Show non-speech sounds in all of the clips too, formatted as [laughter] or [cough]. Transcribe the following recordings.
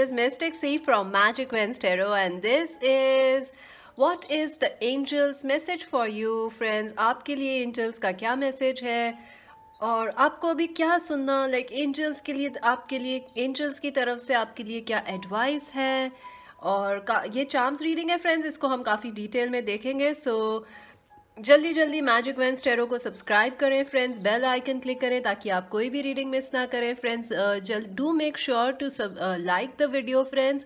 is Mystic C from Magic Wins Tarot and this is What is the angels message for you friends आपके लिए angels का क्या message है और आपको अभी क्या सुनना लाइक like, एंजल्स के लिए आपके लिए एंजल्स की तरफ से आपके लिए क्या एडवाइस है और का ये चार्म्स रीडिंग है फ्रेंड्स इसको हम काफ़ी डिटेल में देखेंगे सो so, जल्दी जल्दी मैजिक वेंस टेरो को सब्सक्राइब करें फ्रेंड्स बेल आइकन क्लिक करें ताकि आप कोई भी रीडिंग मिस ना करें फ्रेंड्स जल्द do make sure to like the video friends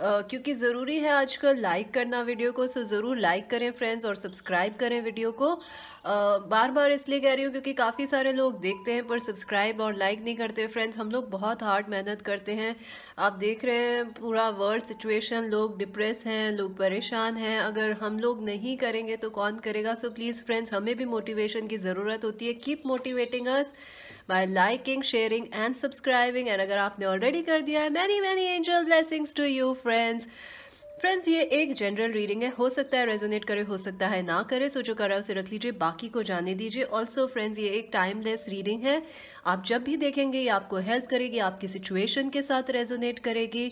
क्योंकि ज़रूरी है आजकल लाइक करना वीडियो को सो ज़रूर लाइक करें फ्रेंड्स और सब्सक्राइब करें वीडियो को आ, बार बार इसलिए कह रही हूँ क्योंकि काफ़ी सारे लोग देखते हैं पर सब्सक्राइब और लाइक नहीं करते फ्रेंड्स हम लोग बहुत हार्ड मेहनत करते हैं आप देख रहे हैं पूरा वर्ल्ड सिचुएशन लोग डिप्रेस हैं लोग परेशान हैं अगर हम लोग नहीं करेंगे तो कौन करेगा सो प्लीज़ फ्रेंड्स हमें भी मोटिवेशन की ज़रूरत होती है keep motivating us by liking sharing and subscribing and अगर आपने ऑलरेडी कर दिया है many many angel blessings to you friends friends ये एक जनरल रीडिंग है हो सकता है रेजोनेट करे हो सकता है ना करे सो जो है उसे रख लीजिए बाकी को जाने दीजिए ऑल्सो फ्रेंड्स ये एक टाइमलेस रीडिंग है आप जब भी देखेंगे ये आपको हेल्प करेगी आपकी सिचुएशन के साथ रेजोनेट करेगी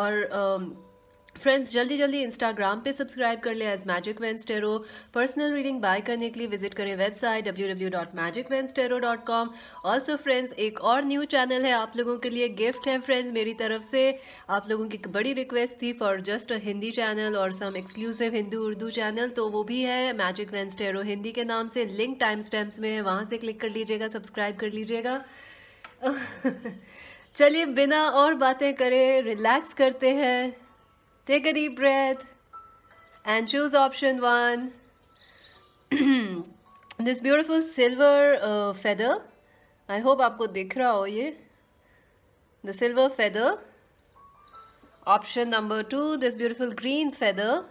और uh, फ्रेंड्स जल्दी जल्दी इंस्टाग्राम पे सब्सक्राइब कर ले as magic veins tarot personal reading buy करने के लिए विजिट करें website W W dot magic magic स्टेरो डॉट कॉम ऑल्सो फ्रेंड्स एक और न्यू चैनल है आप लोगों के लिए गिफ्ट है फ्रेंड्स मेरी तरफ से आप लोगों की बड़ी रिक्वेस्ट थी for just a Hindi channel और some exclusive Hindu Urdu channel तो वो भी है मैजिक वेंसटेरो हिंदी के नाम से लिंक टाइम स्टैम्प्स में है वहाँ से क्लिक कर लीजिएगा सब्सक्राइब कर लीजिएगा [laughs] चलिए बिना और बातें करें रिलैक्स करते हैं Take a deep breath and choose option 1. [clears throat] this beautiful silver uh, feather. I hope आपको दिख रहा हो ये The silver feather. Option number 2. This beautiful green feather.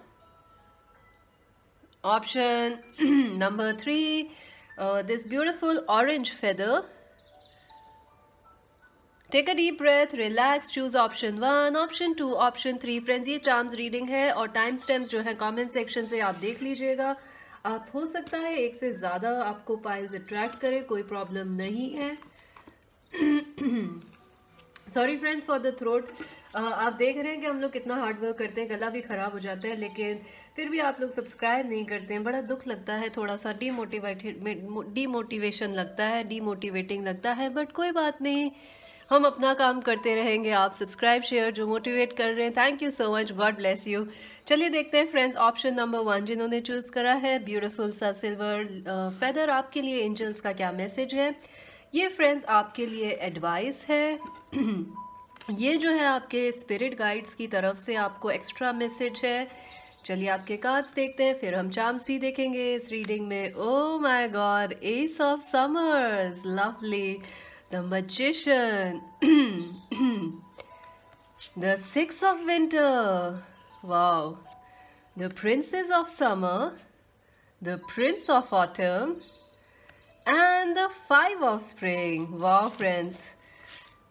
Option [clears throat] number 3. Uh, this beautiful orange feather. Take a deep breath relax choose option one option two option three friends ये times reading है और time stems जो है comment section से आप देख लीजिएगा आप हो सकता है एक से ज़्यादा आपको पाइल्स अट्रैक्ट करें कोई प्रॉब्लम नहीं है sorry friends for the throat आप देख रहे हैं कि हम लोग कितना हार्ड वर्क करते हैं गला भी ख़राब हो जाता है लेकिन फिर भी आप लोग सब्सक्राइब नहीं करते हैं बड़ा दुख लगता है थोड़ा सा डीमोटिवेटेड डीमोटिवेशन लगता है डीमोटिवेटिंग लगता है बट कोई बात नहीं हम अपना काम करते रहेंगे आप सब्सक्राइब शेयर जो मोटिवेट कर रहे हैं thank you so much God bless you चलिए देखते हैं फ्रेंड्स ऑप्शन नंबर वन जिन्होंने चूज़ करा है ब्यूटीफुल सा सिल्वर फेदर आपके लिए एंजल्स का क्या मैसेज है ये फ्रेंड्स आपके लिए एडवाइस है [clears throat] ये जो है आपके स्पिरिट गाइड्स की तरफ से आपको एक्स्ट्रा मैसेज है चलिए आपके कार्ड्स देखते हैं फिर हम चार्म्स भी देखेंगे इस रीडिंग में oh my God ace of summers lovely The Magician. [clears throat] the Six of Winter. Wow. The Princess of Summer. The Prince of Autumn. And the Five of Spring. Wow, friends.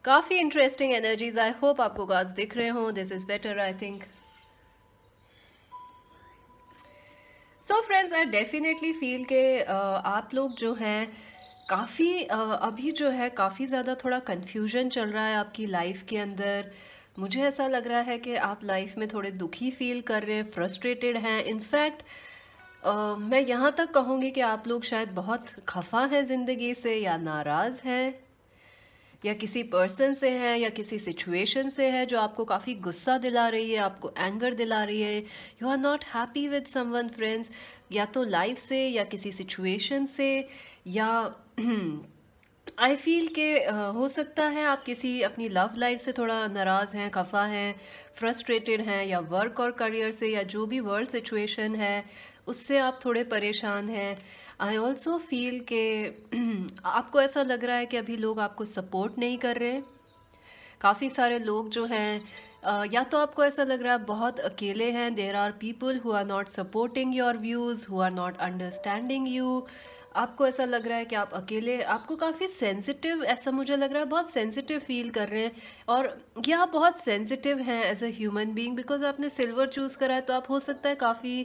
Coffee interesting energies. I hope you guys are This is better, I think. So, friends, I definitely feel that you guys are काफ़ी अभी जो है काफ़ी ज़्यादा थोड़ा confusion चल रहा है आपकी लाइफ के अंदर मुझे ऐसा लग रहा है कि आप लाइफ में थोड़े दुखी फील कर रहे हैं फ्रस्ट्रेटेड हैं इनफैक्ट मैं यहाँ तक कहूँगी कि आप लोग शायद बहुत खफा हैं ज़िंदगी से या नाराज़ हैं या किसी पर्सन से है या किसी सिचुएशन से है जो आपको काफ़ी गुस्सा दिला रही है आपको एंगर दिला रही है you are not happy with someone friends या तो लाइफ से या किसी सिचुएशन से या आई [clears throat] फील के हो सकता है आप किसी अपनी लव लाइफ से थोड़ा नाराज़ हैं खफा हैं फ्रस्ट्रेटेड हैं या वर्क और करियर से या जो भी वर्ल्ड सिचुएशन है उससे आप थोड़े परेशान हैं आई ऑल्सो फील के [clears throat] आपको ऐसा लग रहा है कि अभी लोग आपको सपोर्ट नहीं कर रहे काफ़ी सारे लोग जो हैं या तो आपको ऐसा लग रहा है बहुत अकेले हैं there are people who are not supporting your views who are not understanding you आपको ऐसा लग रहा है कि आप अकेले आपको काफ़ी सेंसिटिव ऐसा मुझे लग रहा है बहुत सेंसिटिव फील कर रहे हैं और ये आप बहुत सेंसिटिव हैं as a human being because आपने सिल्वर चूज़ करा है तो आप हो सकता है काफ़ी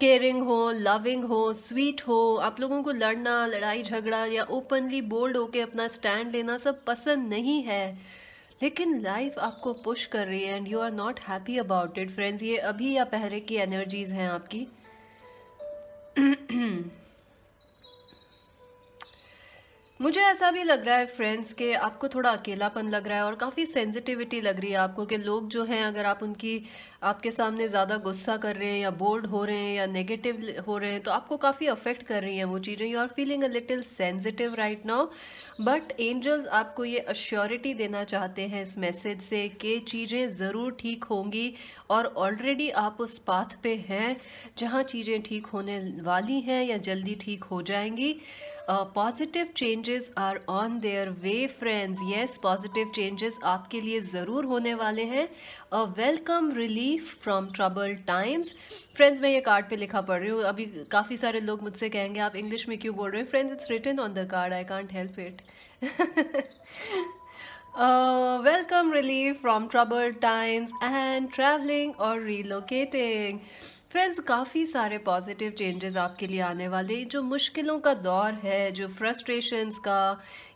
केयरिंग हो लविंग हो स्वीट हो आप लोगों को लड़ना लड़ाई झगड़ा या ओपनली बोल्ड होके अपना स्टैंड लेना सब पसंद नहीं है लेकिन लाइफ आपको पुश कर रही है and you are not happy about it friends ये अभी या पहले की एनर्जीज़ हैं आपकी [clears throat] मुझे ऐसा भी लग रहा है फ्रेंड्स के आपको थोड़ा अकेलापन लग रहा है और काफ़ी सेंसिटिविटी लग रही है आपको कि लोग जो हैं अगर आप उनकी आपके सामने ज़्यादा गुस्सा कर रहे हैं या बोर्ड हो रहे हैं या नेगेटिव हो रहे हैं तो आपको काफ़ी अफेक्ट कर रही हैं वो चीज़ें you are feeling a little sensitive right now but angels आपको ये अश्योरिटी देना चाहते हैं इस मैसेज से कि चीज़ें ज़रूर ठीक होंगी और ऑलरेडी आप उस पाथ पे हैं जहाँ चीज़ें ठीक होने वाली हैं या जल्दी ठीक हो जाएंगी positive changes are on their way friends yes positive changes आपके लिए ज़रूर होने वाले हैं welcome release relief from trouble times friends मैं ये कार्ड पे लिखा पढ़ रही हूँ अभी काफ़ी सारे लोग मुझसे कहेंगे आप इंग्लिश में क्यों बोल रहे हो friends it's written on the card I can't help it welcome relief from trouble times and travelling और रीलोकेटिंग फ्रेंड्स काफ़ी सारे पॉजिटिव चेंजेस आपके लिए आने वाले जो मुश्किलों का दौर है जो फ्रस्ट्रेशंस का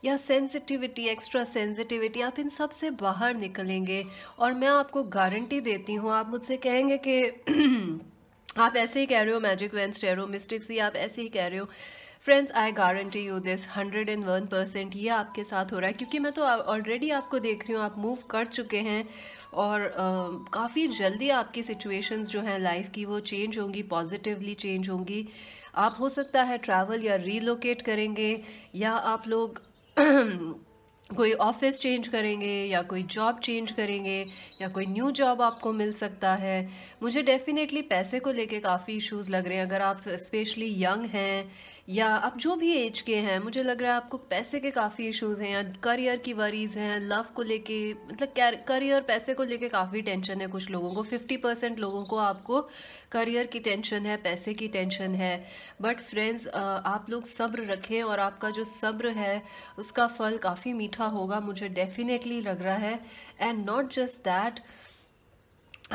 या सेंसिटिविटी एक्स्ट्रा सेंसिटिविटी आप इन सब से बाहर निकलेंगे और मैं आपको गारंटी देती हूँ आप मुझसे कहेंगे कि [clears throat] आप ऐसे ही कह रहे हो मैजिक वेंस हो मिस्टिक्स ही आप ऐसे ही कह रहे हो friends I guarantee you this hundred and one percent ये आपके साथ हो रहा है क्योंकि मैं तो ऑलरेडी आपको देख रही हूँ आप मूव कर चुके हैं और काफ़ी जल्दी आपकी सिचुएशंस जो हैं लाइफ की वो चेंज होंगी पॉजिटिवली चेंज होंगी आप हो सकता है ट्रैवल या रीलोकेट करेंगे या आप लोग [clears throat] कोई ऑफिस चेंज करेंगे या कोई जॉब चेंज करेंगे या कोई न्यू जॉब आपको मिल सकता है मुझे डेफ़िनेटली पैसे को लेके काफ़ी इश्यूज लग रहे हैं अगर आप स्पेशली यंग हैं या आप जो भी एज के हैं मुझे लग रहा है आपको पैसे के काफ़ी इश्यूज़ हैं या करियर की वरीज़ हैं लव को लेके मतलब करियर पैसे को लेके काफ़ी टेंशन है कुछ लोगों को फिफ्टी परसेंट लोगों को आपको करियर की टेंशन है पैसे की टेंशन है बट फ्रेंड्स आप लोग सब्र रखें और आपका जो सब्र है उसका फल काफ़ी मीठा मीठा होगा मुझे डेफिनेटली लग रहा है and not just that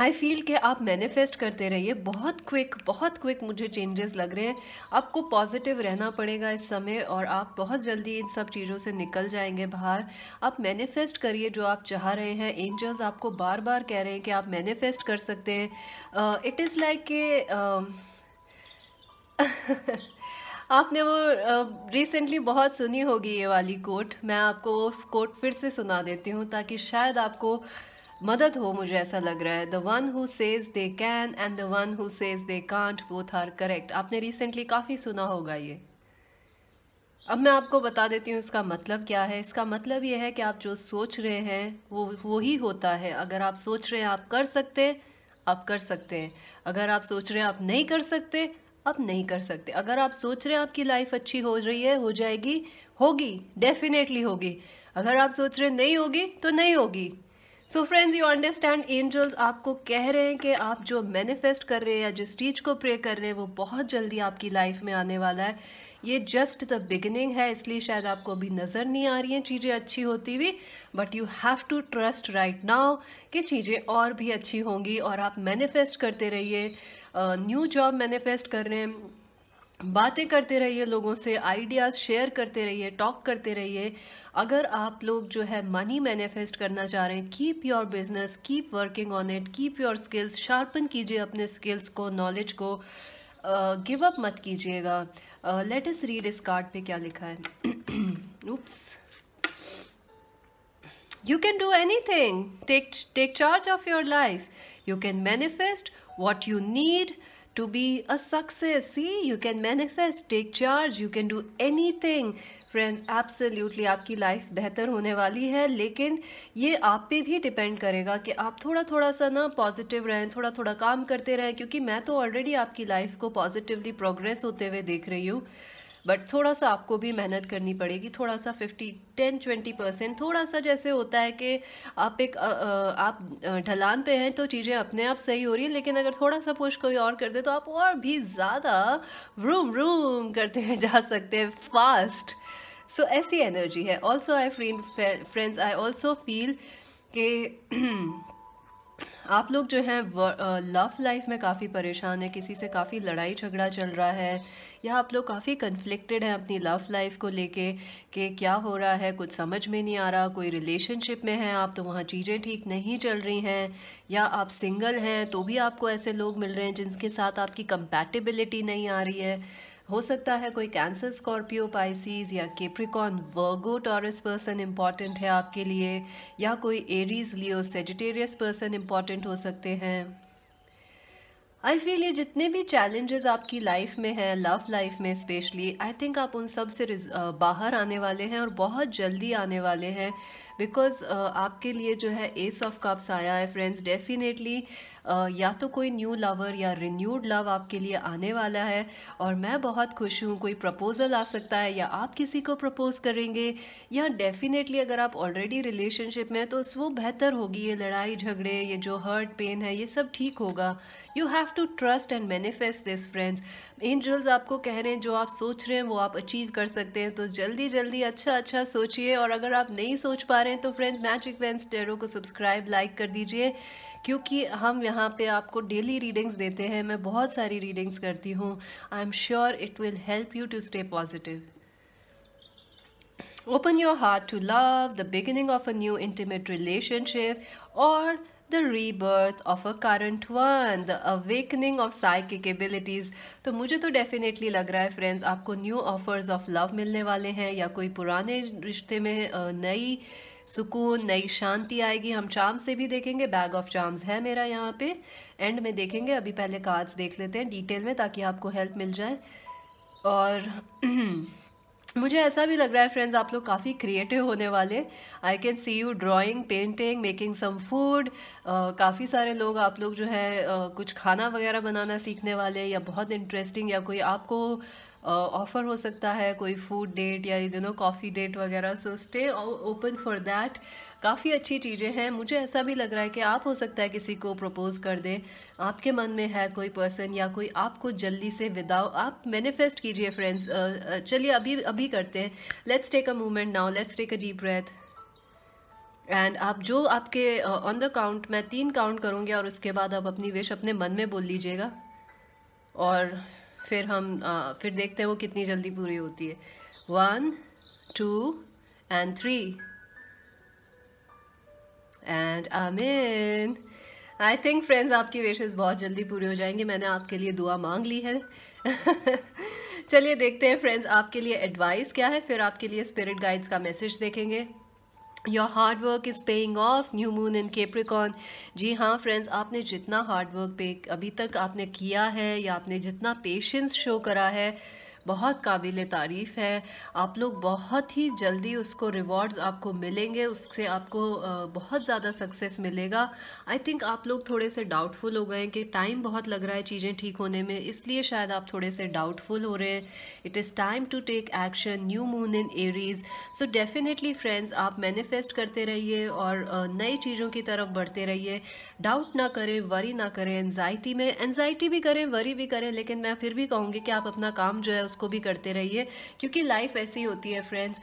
I feel कि आप मैनिफेस्ट करते रहिए बहुत क्विक बहुत क्विक मुझे चेंजेस लग रहे हैं आपको पॉजिटिव रहना पड़ेगा इस समय और आप बहुत जल्दी इन सब चीज़ों से निकल जाएंगे बाहर आप मैनिफेस्ट करिए जो आप चाह रहे हैं एंजल्स आपको बार बार कह रहे हैं कि आप मैनिफेस्ट कर सकते हैं इट इज़ लाइक के आपने वो रिसेंटली बहुत सुनी होगी ये वाली कोट मैं आपको वो कोट फिर से सुना देती हूँ ताकि शायद आपको मदद हो मुझे ऐसा लग रहा है the one who says they can and the one who says they can't both are correct आपने रिसेंटली काफ़ी सुना होगा ये अब मैं आपको बता देती हूँ इसका मतलब क्या है इसका मतलब ये है कि आप जो सोच रहे हैं वो वो ही होता है अगर आप सोच रहे हैं आप कर सकते आप कर सकते हैं अगर आप सोच रहे हैं आप नहीं कर सकते आप नहीं कर सकते अगर आप सोच रहे हैं आपकी लाइफ अच्छी हो रही है हो जाएगी होगी डेफिनेटली होगी अगर आप सोच रहे नहीं होगी तो नहीं होगी so friends you understand angels आपको कह रहे हैं कि आप जो मैनिफेस्ट कर रहे हैं या जिस चीज़ को प्रे कर रहे हैं वो बहुत जल्दी आपकी लाइफ में आने वाला है ये जस्ट द बिगिनिंग है इसलिए शायद आपको अभी नज़र नहीं आ रही हैं चीज़ें अच्छी होती हुई but you have to trust right now कि चीज़ें और भी अच्छी होंगी और आप मैनिफेस्ट करते रहिए न्यू जॉब मैनिफेस्ट कर रहे हैं बातें करते रहिए लोगों से आइडियाज़ शेयर करते रहिए टॉक करते रहिए अगर आप लोग जो है मनी मैनिफेस्ट करना चाह रहे हैं keep your business keep working on it keep your skills sharpen कीजिए अपने स्किल्स को नॉलेज को गिव अप मत कीजिएगा लेट अस रीड इस कार्ड पे क्या लिखा है oops you can do anything take take charge of your life you can manifest what you need to be a success. See, you can manifest, take charge, you can do anything. Friends absolutely आपकी life बेहतर होने वाली है लेकिन ये आप पे भी डिपेंड करेगा कि आप थोड़ा थोड़ा सा ना पॉजिटिव रहें थोड़ा थोड़ा काम करते रहें क्योंकि मैं तो ऑलरेडी आपकी लाइफ को पॉजिटिवली प्रोग्रेस होते हुए देख रही हूँ बट थोड़ा सा आपको भी मेहनत करनी पड़ेगी थोड़ा सा फिफ्टी टेन ट्वेंटी परसेंट थोड़ा सा जैसे होता है कि आप एक आ, आ, आप ढलान पे हैं तो चीज़ें अपने आप सही हो रही है लेकिन अगर थोड़ा सा पुश कोई और कर दे तो आप और भी ज़्यादा रूम रूम करते हैं जा सकते हैं फास्ट सो so, ऐसी एनर्जी है also I friends I also feel कि [clears throat] आप लोग जो हैं लव लाइफ में काफ़ी परेशान है किसी से काफ़ी लड़ाई झगड़ा चल रहा है या आप लोग काफ़ी कन्फ्लिक्टेड हैं अपनी लव लाइफ को लेके कि क्या हो रहा है कुछ समझ में नहीं आ रहा कोई रिलेशनशिप में हैं आप तो वहाँ चीज़ें ठीक नहीं चल रही हैं या आप सिंगल हैं तो भी आपको ऐसे लोग मिल रहे हैं जिनके साथ आपकी कंपैटिबिलिटी नहीं आ रही है हो सकता है कोई कैंसर स्कॉर्पियो पाइसिस या Capricorn Virgo Taurus person important है आपके लिए या कोई Aries Leo Sagittarius person important हो सकते हैं आई फील ये जितने भी चैलेंजेस आपकी लाइफ में हैं लव लाइफ में स्पेशली आई थिंक आप उन सब से बाहर आने वाले हैं और बहुत जल्दी आने वाले हैं बिकॉज uh, आपके लिए जो है एस ऑफ कप्स आया है फ्रेंड्स डेफिनेटली uh, या तो कोई न्यू लवर या रिन्यूड लव आपके लिए आने वाला है और मैं बहुत खुश हूँ कोई प्रपोज़ल आ सकता है या आप किसी को प्रपोज़ करेंगे या डेफिनेटली अगर आप ऑलरेडी रिलेशनशिप में हैं तो वो बेहतर होगी ये लड़ाई झगड़े ये जो हर्ट पेन है ये सब ठीक होगा you have to trust and manifest this friends angels आपको कह रहे हैं जो आप सोच रहे हैं वो आप अचीव कर सकते हैं तो जल्दी जल्दी अच्छा अच्छा सोचिए और अगर आप नहीं सोच पा रहे हैं तो फ्रेंड्स मैजिक वेंस टेरो को सब्सक्राइब लाइक कर दीजिए क्योंकि हम यहाँ पे आपको डेली रीडिंग्स देते हैं मैं बहुत सारी रीडिंग्स करती हूँ I am sure it will help you to stay positive open your heart to love the beginning of a new intimate relationship और the rebirth of a current one the awakening of psychic abilities तो मुझे तो definitely लग रहा है friends आपको new offers of love मिलने वाले हैं या कोई पुराने रिश्ते में नई सुकून नई शांति आएगी हम चार्म से भी देखेंगे बैग ऑफ चार्म्स है मेरा यहाँ पे एंड में देखेंगे अभी पहले कार्ड्स देख लेते हैं डिटेल में ताकि आपको हेल्प मिल जाए और [clears throat] मुझे ऐसा भी लग रहा है फ्रेंड्स आप लोग काफ़ी क्रिएटिव होने वाले I can see you drawing painting making some food काफ़ी सारे लोग आप लोग जो है uh, कुछ खाना वगैरह बनाना सीखने वाले या बहुत इंटरेस्टिंग या कोई आपको ऑफ़र uh, हो सकता है कोई फूड डेट या यू नो कॉफ़ी डेट वगैरह so stay open for that काफ़ी अच्छी चीज़ें हैं मुझे ऐसा भी लग रहा है कि आप हो सकता है किसी को प्रपोज़ कर दें आपके मन में है कोई पर्सन या कोई आपको जल्दी से विदाउ आप मैनिफेस्ट कीजिए फ्रेंड्स चलिए अभी अभी करते हैं let's take a moment now let's take a deep breath and आप जो आपके ऑन द काउंट मैं तीन काउंट करूँगी और उसके बाद आप अपनी विश अपने मन में बोल लीजिएगा और फिर हम आ, फिर देखते हैं वो कितनी जल्दी पूरी होती है one two and three and आमीन आई थिंक फ्रेंड्स आपकी विशेज़ बहुत जल्दी पूरी हो जाएंगी मैंने आपके लिए दुआ मांग ली है [laughs] चलिए देखते हैं फ्रेंड्स आपके लिए एडवाइस क्या है फिर आपके लिए स्पिरिट गाइड्स का मैसेज देखेंगे your hard work is paying off new moon in Capricorn जी हाँ फ्रेंड्स आपने जितना हार्ड वर्क पे अभी तक आपने किया है या आपने जितना पेशेंस शो करा है बहुत काबिल तारीफ़ है आप लोग बहुत ही जल्दी उसको रिवॉर्ड्स आपको मिलेंगे उससे आपको बहुत ज़्यादा सक्सेस मिलेगा आई थिंक आप लोग थोड़े से डाउटफुल हो गए हैं कि टाइम बहुत लग रहा है चीज़ें ठीक होने में इसलिए शायद आप थोड़े से डाउटफुल हो रहे हैं it is time to take action new moon in Aries so definitely friends आप मैनिफेस्ट करते रहिए और नई चीज़ों की तरफ बढ़ते रहिए डाउट ना करें वरी ना करें एनजाइटी में एनजाइटी भी करें वरी भी करें लेकिन मैं फिर भी कहूँगी कि आप अपना काम जो है उसको भी करते रहिए क्योंकि लाइफ ऐसी होती है friends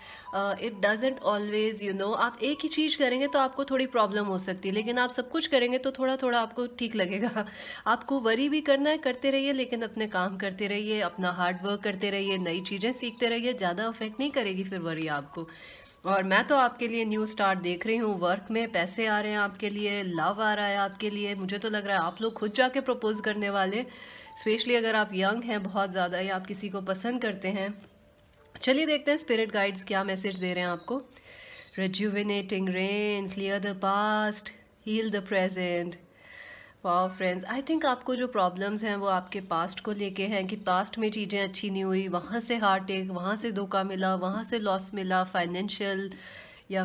it doesn't always you know आप एक ही चीज़ करेंगे तो आपको थोड़ी प्रॉब्लम हो सकती है लेकिन आप सब कुछ करेंगे तो थोड़ा थोड़ा आपको ठीक लगेगा [laughs] आपको वरी भी करना है करते रहिए लेकिन अपने काम करते रहिए अपना हार्ड वर्क करते रहिए नई चीज़ें सीखते रहिए ज़्यादा अफेक्ट नहीं करेगी फिर वरी आपको और मैं तो आपके लिए न्यू स्टार्ट देख रही हूँ वर्क में पैसे आ रहे हैं आपके लिए लव आ रहा है आपके लिए मुझे तो लग रहा है आप लोग खुद जाके प्रपोज करने वाले स्पेशली अगर आप यंग हैं बहुत ज़्यादा या आप किसी को पसंद करते हैं चलिए देखते हैं स्पिरिट गाइड्स क्या मैसेज दे रहे हैं आपको rejuvenating rain clear the past heal the present वाह फ्रेंड्स आई थिंक आपको जो प्रॉब्लम्स हैं वो आपके पास्ट को लेके हैं कि पास्ट में चीज़ें अच्छी नहीं हुई वहाँ से हार्ट एक वहाँ से धोखा मिला वहाँ से लॉस मिला फाइनेंशियल या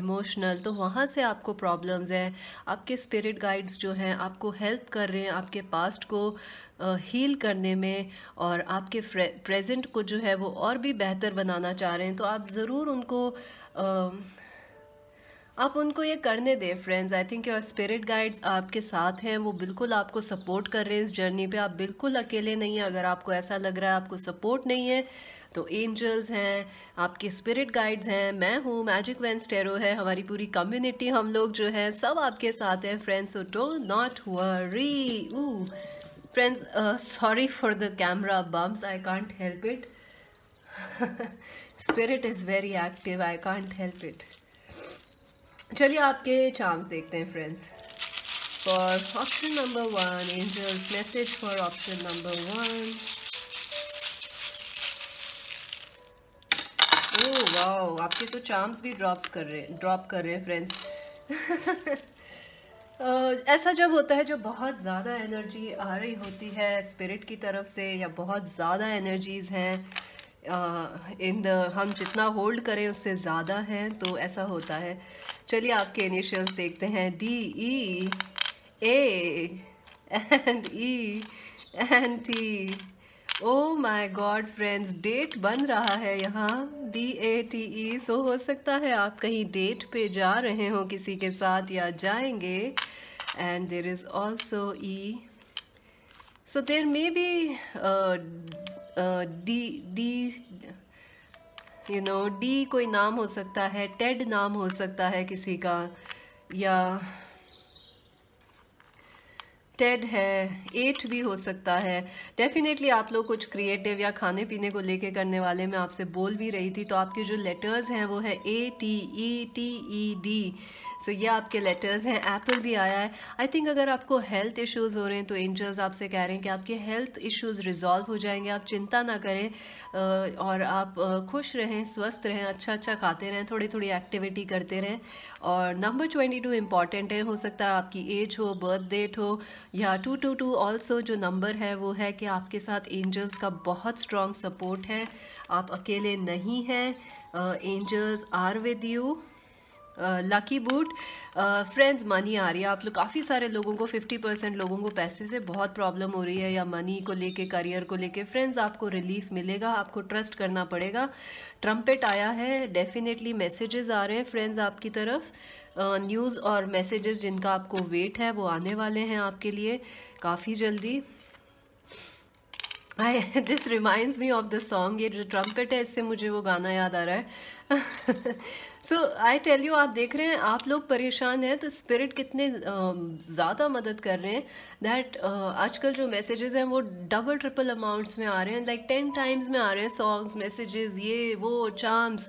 इमोशनल uh, तो वहाँ से आपको प्रॉब्लम्स हैं आपके स्पिरिट गाइड्स जो हैं आपको हेल्प कर रहे हैं आपके पास्ट को हील uh, करने में और आपके प्रेजेंट को जो है वो और भी बेहतर बनाना चाह रहे हैं तो आप ज़रूर उनको uh, आप उनको ये करने दें friends I think your spirit guides आपके साथ हैं वो बिल्कुल आपको सपोर्ट कर रहे हैं इस जर्नी पे आप बिल्कुल अकेले नहीं हैं अगर आपको ऐसा लग रहा है आपको सपोर्ट नहीं है तो एंजल्स हैं आपके स्पिरिट गाइड्स हैं मैं हूँ मैजिक वेंस टेरो है हमारी पूरी कम्युनिटी हम लोग जो है सब आपके साथ हैं फ्रेंड्स डो नॉट वरी ऊ friends sorry for the camera bumps I can't help it spirit is very active I can't help it चलिए आपके चांस देखते हैं friends for option number one angels message for option number one वाह oh, आपके तो charms भी drops कर रहे हैं ड्रॉप कर रहे हैं फ्रेंड्स ऐसा जब होता है जब बहुत ज़्यादा एनर्जी आ रही होती है स्पिरिट की तरफ से या बहुत ज़्यादा एनर्जीज़ हैं इन द हम जितना होल्ड करें उससे ज़्यादा हैं तो ऐसा होता है चलिए आपके इनिशियल्स देखते हैं D E and E and T O my god friends date बन रहा है यहाँ डी ए टी ई सो हो सकता है आप कहीं डेट पे जा रहे हो किसी के साथ या जाएंगे and there is also E so there may be D D you know D कोई नाम हो सकता है टेड नाम हो सकता है किसी का या टेड है एट भी हो सकता है डेफिनेटली आप लोग कुछ क्रिएटिव या खाने पीने को लेके करने वाले मैं आपसे बोल भी रही थी तो आपके जो लेटर्स हैं वो है A T E T E D so so, ये आपके लेटर्स हैं एप्पल भी आया है आई थिंक अगर आपको हेल्थ इश्यूज़ हो रहे हैं तो एंजल्स आपसे कह रहे हैं कि आपके हेल्थ इश्यूज़ रिजॉल्व हो जाएंगे आप चिंता ना करें और आप खुश रहें स्वस्थ रहें अच्छा अच्छा खाते रहें थोड़ी थोड़ी एक्टिविटी करते रहें और नंबर ट्वेंटी टू इम्पॉर्टेंट है हो सकता है आपकी एज हो बर्थ डेट हो या टू टू टू ऑल्सो जो नंबर है वो है कि आपके साथ एंजल्स का बहुत स्ट्रॉन्ग सपोर्ट है आप अकेले नहीं हैं angels are with you lucky boot friends money आ रही है आप लोग काफ़ी सारे लोगों को 50 परसेंट लोगों को पैसे से बहुत प्रॉब्लम हो रही है या मनी को लेके करियर को लेके फ्रेंड्स आपको रिलीफ मिलेगा आपको ट्रस्ट करना पड़ेगा ट्रम्पेट आया है डेफिनेटली मैसेजेस आ रहे हैं फ्रेंड्स आपकी तरफ न्यूज़ uh, और मैसेजेस जिनका आपको वेट है वो आने वाले हैं आपके लिए काफ़ी जल्दी I this remind me of the song ये जो ट्रम्पेट है इससे मुझे वो गाना याद आ रहा है [laughs] सो आई टेल यू आप देख रहे हैं आप लोग परेशान हैं तो स्पिरिट कितने ज़्यादा मदद कर रहे हैं दैट आजकल जो मैसेजेस हैं वो डबल ट्रिपल अमाउंट्स में आ रहे हैं लाइक टेन टाइम्स में आ रहे हैं सॉन्ग्स मैसेजेस ये वो चाम्स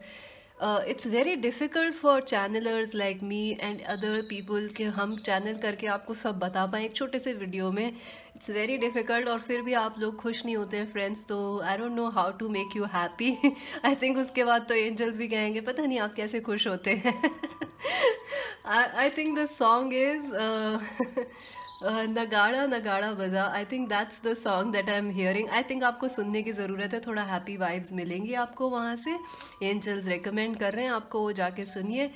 uh, it's very difficult for channelers like me and other people के हम channel करके आपको सब बता पाएँ एक छोटे से video में it's very difficult और फिर भी आप लोग खुश नहीं होते हैं फ्रेंड्स तो I don't know how to make you happy I think उसके बाद तो angels भी कहेंगे पता नहीं आप कैसे खुश होते हैं I I think the song is uh, नगाड़ा नगाड़ा बजा I think that's the song that I am hearing I think आपको सुनने की ज़रूरत है थोड़ा हैप्पी वाइब्स मिलेंगी आपको वहाँ से एंजल्स रिकमेंड कर रहे हैं आपको वो जाके सुनिए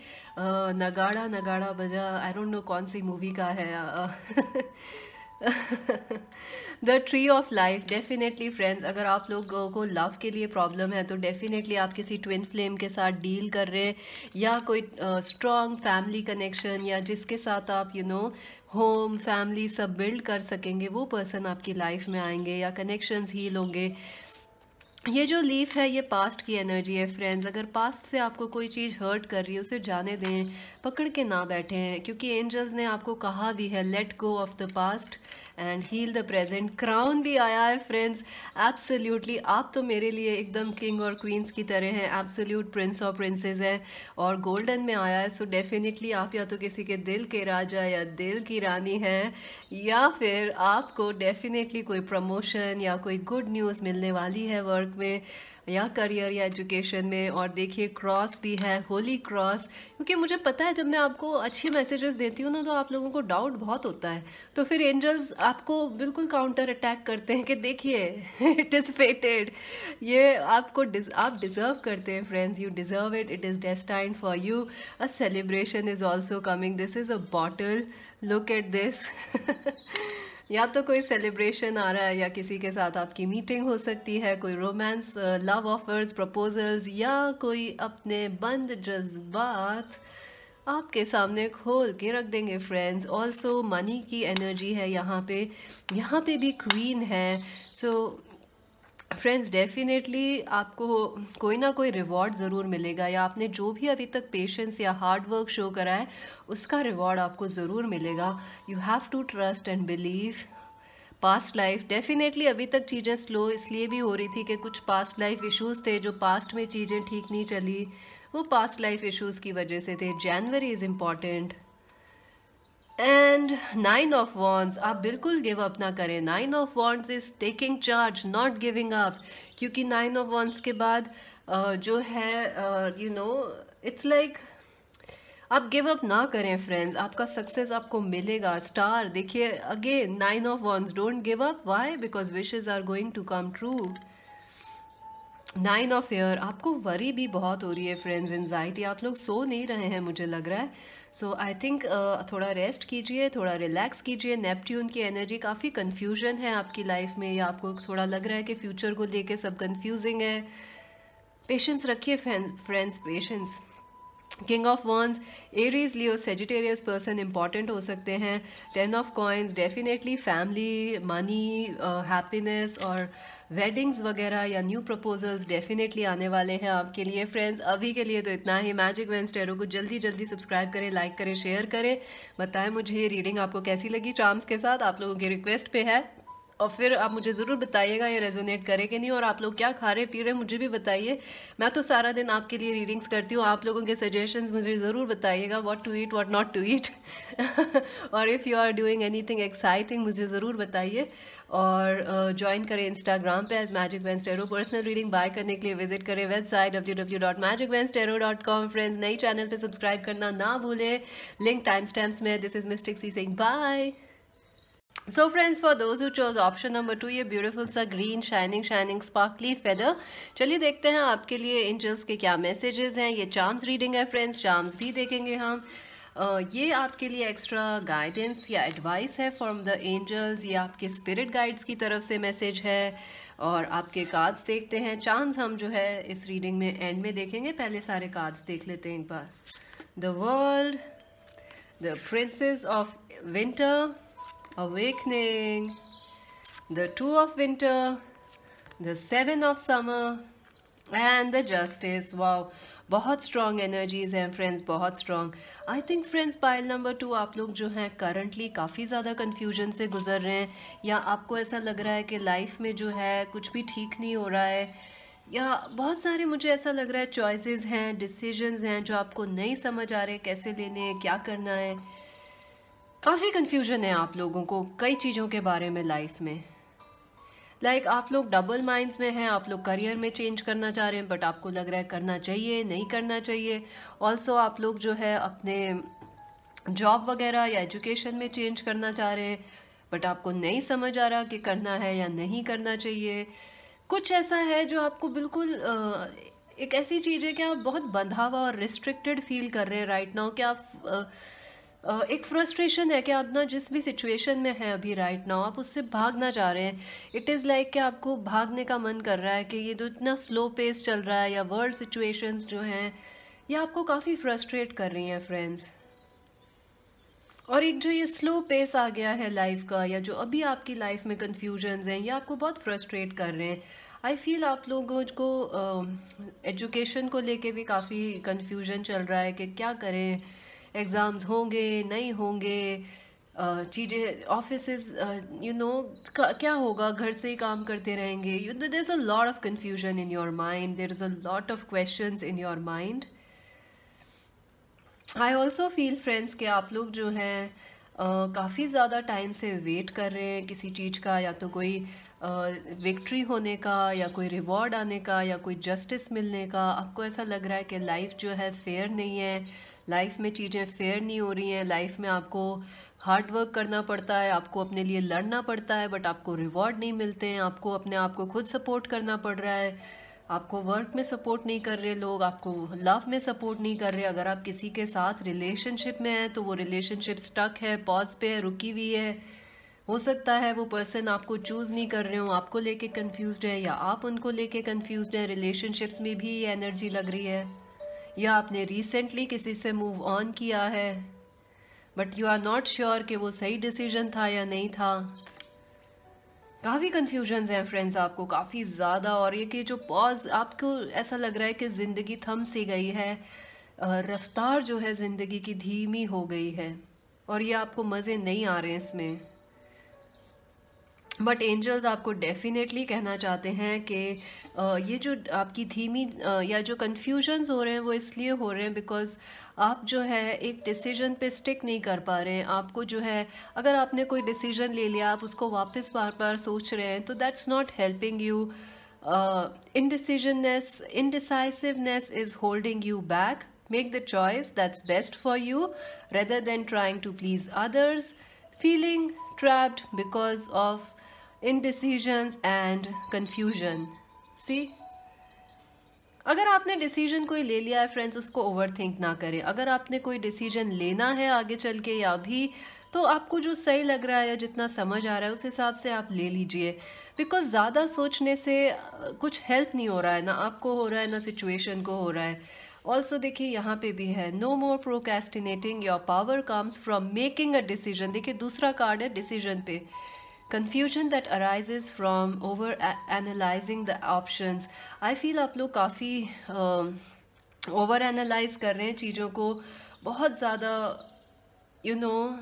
नगाड़ा नगाड़ा बजा आई डोंट नो कौन सी मूवी का है uh, [laughs] the tree of life definitely friends अगर आप लोगों को लव के लिए प्रॉब्लम है तो डेफिनेटली आप किसी ट्विन फ्लेम के साथ डील कर रहे या कोई स्ट्रॉन्ग फैमिली कनेक्शन या जिसके साथ आप यू नो होम फैमिली सब बिल्ड कर सकेंगे वो पर्सन आपकी लाइफ में आएंगे या कनेक्शंस हील होंगे ये जो लीफ है ये पास्ट की एनर्जी है फ्रेंड्स अगर पास्ट से आपको कोई चीज़ हर्ट कर रही है उसे जाने दें पकड़ के ना बैठे हैं क्योंकि एंजल्स ने आपको कहा भी है let go of the past and heal the present crown भी आया है फ्रेंड्स एब्सोल्यूटली आप तो मेरे लिए एकदम किंग और क्वींस की तरह हैं एब्सोल्यूट प्रिंस और प्रिंसेस हैं और गोल्डन में आया है सो so डेफिनेटली आप या तो किसी के दिल के राजा या दिल की रानी हैं या फिर आपको डेफिनेटली कोई प्रमोशन या कोई गुड न्यूज़ मिलने वाली है वर्क में या करियर या एजुकेशन में और देखिए क्रॉस भी है होली क्रॉस क्योंकि मुझे पता है जब मैं आपको अच्छी मैसेजेस देती हूँ ना तो आप लोगों को डाउट बहुत होता है तो फिर एंजल्स आपको बिल्कुल काउंटर अटैक करते हैं कि देखिए इट इज़ फेटेड ये आपको डिज, आप डिज़र्व करते हैं friends you deserve it it is destined for you a celebration is also coming this is a bottle look at this या तो कोई सेलिब्रेशन आ रहा है या किसी के साथ आपकी मीटिंग हो सकती है कोई रोमांस लव ऑफर्स प्रपोजल्स या कोई अपने बंद जज्बात आपके सामने खोल के रख देंगे फ्रेंड्स ऑल्सो मनी की एनर्जी है यहाँ पे यहाँ पे भी क्वीन है सो so, फ्रेंड्स डेफिनेटली आपको कोई ना कोई रिवॉर्ड ज़रूर मिलेगा या आपने जो भी अभी तक पेशेंस या हार्ड वर्क शो करा है उसका रिवॉर्ड आपको ज़रूर मिलेगा you have to trust and believe past life definitely अभी तक चीज़ें स्लो इसलिए भी हो रही थी कि कुछ पास्ट लाइफ इश्यूज़ थे जो पास्ट में चीज़ें ठीक नहीं चली वो पास्ट लाइफ इश्यूज़ की वजह से थे January is important and nine of wands आप बिल्कुल गिव अप ना करें nine of wands is taking charge not giving up क्योंकि नाइन ऑफ वॉन्स के बाद जो है यू नो इट्स लाइक आप गिव अप ना करें फ्रेंड्स आपका सक्सेस आपको मिलेगा स्टार देखिए again nine of wands don't give up why because wishes are going to come true nine of air आपको वरी भी बहुत हो रही है फ्रेंड्स एनजाइटी आप लोग सो नहीं रहे हैं मुझे लग रहा है सो आई थिंक थोड़ा रेस्ट कीजिए थोड़ा रिलैक्स कीजिए नेपट्ट्यून की एनर्जी काफ़ी कन्फ्यूजन है आपकी लाइफ में या आपको थोड़ा लग रहा है कि फ्यूचर को लेके सब कन्फ्यूजिंग है पेशेंस रखिए फ्रेंड्स पेशेंस किंग ऑफ वर्न्स Aries Leo Sagittarius person important हो सकते हैं ten of coins definitely family money happiness और वेडिंग्स वगैरह या न्यू प्रपोजल्स डेफिनेटली आने वाले हैं आपके लिए फ्रेंड्स अभी के लिए तो इतना ही मैजिक वेंस टेरो को जल्दी जल्दी सब्सक्राइब करें लाइक करें शेयर करें बताएं मुझे ये रीडिंग आपको कैसी लगी चार्म्स के साथ आप लोगों की रिक्वेस्ट पे है और फिर आप मुझे ज़रूर बताइएगा ये रेजोनेट करे कि नहीं और आप लोग क्या खा रहे पी रहे मुझे भी बताइए मैं तो सारा दिन आपके लिए रीडिंग्स करती हूँ आप लोगों के सजेशंस मुझे ज़रूर बताइएगा what to eat what not to eat और if you are doing anything exciting मुझे ज़रूर बताइए और ज्वाइन uh, करें इंस्टाग्राम पे as magic veins tarot personal reading buy करने के लिए विजिट करें website W W dot magic veins tarot dot com friends नई चैनल पे सब्सक्राइब करना ना भूलें लिंक टाइम स्टैम्प्स में this is mistake C Singh bye so friends for those who choose option number two ये ब्यूटीफुल सा green shining shining sparkly feather चलिए देखते हैं आपके लिए एंजल्स के क्या मैसेजेस हैं ये चार्म्स रीडिंग है फ्रेंड्स चार्म्स भी देखेंगे हम ये आपके लिए एक्स्ट्रा गाइडेंस या एडवाइस है फ्रॉम द एंजल्स ये आपके स्पिरिट गाइड्स की तरफ से मैसेज है और आपके कार्ड्स देखते हैं चांस हम जो है इस रीडिंग में एंड में देखेंगे पहले सारे कार्ड्स देख लेते हैं एक बार the world the princess of winter awakening, the two of winter, the seven of summer and the justice. Wow, बहुत स्ट्रॉन्ग एनर्जीज हैं फ्रेंड्स बहुत strong I think friends pile number two आप लोग जो हैं करंटली काफ़ी ज़्यादा कन्फ्यूजन से गुजर रहे हैं या आपको ऐसा लग रहा है कि लाइफ में जो है कुछ भी ठीक नहीं हो रहा है या बहुत सारे मुझे ऐसा लग रहा है चॉइसेस हैं डिसीजंस हैं जो आपको नहीं समझ आ रहे कैसे लेने हैं क्या करना है काफ़ी कन्फ्यूजन है आप लोगों को कई चीज़ों के बारे में लाइफ में लाइक like, आप लोग डबल माइंड्स में हैं आप लोग करियर में चेंज करना चाह रहे हैं बट आपको लग रहा है करना चाहिए नहीं करना चाहिए ऑल्सो आप लोग जो है अपने जॉब वगैरह या एजुकेशन में चेंज करना चाह रहे हैं बट आपको नहीं समझ आ रहा कि करना है या नहीं करना चाहिए कुछ ऐसा है जो आपको बिल्कुल एक ऐसी चीज़ है कि आप बहुत बंधा हुआ और रिस्ट्रिक्टेड फील कर रहे हैं राइट नाउ कि आप एक फ्रस्ट्रेशन है कि आप ना जिस भी सिचुएशन में हैं अभी राइट नाउ आप उससे भागना चाह रहे हैं इट इज़ लाइक कि आपको भागने का मन कर रहा है कि ये जो इतना स्लो पेस चल रहा है या वर्ल्ड सिचुएशंस जो हैं ये आपको काफ़ी फ्रस्ट्रेट कर रही हैं फ्रेंड्स और एक जो ये स्लो पेस आ गया है लाइफ का या जो अभी आपकी लाइफ में कन्फ्यूजन्स हैं ये आपको बहुत फ्रस्ट्रेट कर रहे हैं आई फील आप लोगों को एजुकेशन uh, को लेके भी काफ़ी कन्फ्यूजन चल रहा है कि क्या करें एग्ज़ाम्स होंगे नहीं होंगे चीज़ें ऑफिस यू नो क्या होगा घर से ही काम करते रहेंगे you there is a lot of confusion in your mind there is a lot of question in your mind I also feel friends के आप लोग जो हैं Uh, काफ़ी ज़्यादा टाइम से वेट कर रहे हैं किसी चीज़ का या तो कोई विक्ट्री uh, होने का या कोई रिवॉर्ड आने का या कोई जस्टिस मिलने का आपको ऐसा लग रहा है कि लाइफ जो है फेयर नहीं है लाइफ में चीज़ें फेयर नहीं हो रही हैं लाइफ में आपको हार्ड वर्क करना पड़ता है आपको अपने लिए लड़ना पड़ता है बट आपको रिवॉर्ड नहीं मिलते हैं आपको अपने आप को खुद सपोर्ट करना पड़ रहा है आपको वर्क में सपोर्ट नहीं कर रहे लोग आपको लव में सपोर्ट नहीं कर रहे अगर आप किसी के साथ रिलेशनशिप में हैं तो वो रिलेशनशिप स्टक है पॉज पे है रुकी हुई है हो सकता है वो पर्सन आपको चूज़ नहीं कर रहे हो आपको लेके कंफ्यूज्ड है या आप उनको लेके कंफ्यूज्ड हैं रिलेशनशिप्स में भी ये एनर्जी लग रही है या आपने रिसेंटली किसी से मूव ऑन किया है but you are not sure कि वो सही डिसीजन था या नहीं था काफ़ी कन्फ्यूजन्स हैं फ्रेंड्स आपको काफ़ी ज़्यादा और ये कि जो पॉज आपको ऐसा लग रहा है कि ज़िंदगी थम सी गई है रफ्तार जो है ज़िंदगी की धीमी हो गई है और ये आपको मज़े नहीं आ रहे हैं इसमें बट एंजल्स आपको डेफिनेटली कहना चाहते हैं कि ये जो आपकी धीमी या जो कन्फ्यूजन्स हो रहे हैं वो इसलिए हो रहे हैं बिकॉज आप जो है एक डिसीजन पे स्टिक नहीं कर पा रहे हैं आपको जो है अगर आपने कोई डिसीजन ले लिया आप उसको वापस बार बार सोच रहे हैं तो that's not helping you indecisionness indecisiveness is holding you back make the choice that's best for you rather than trying to please others feeling trapped because of indecisions and confusion see अगर आपने decision कोई ले लिया है friends उसको over think ना करें अगर आपने कोई डिसीजन लेना है आगे चल के या अभी तो आपको जो सही लग रहा है या जितना समझ आ रहा है उस हिसाब से आप ले लीजिए बिकॉज ज़्यादा सोचने से कुछ हेल्प नहीं हो रहा है ना आपको हो रहा है ना सिचुएशन को हो रहा है ऑल्सो देखिए यहाँ पे भी है no more procrastinating your power comes from making a decision देखिए दूसरा कार्ड है डिसीजन पे confusion that arises from over analysing the options I feel आप लोग काफ़ी ओवर एनालाइज कर रहे हैं चीज़ों को बहुत ज़्यादा यू you नो know,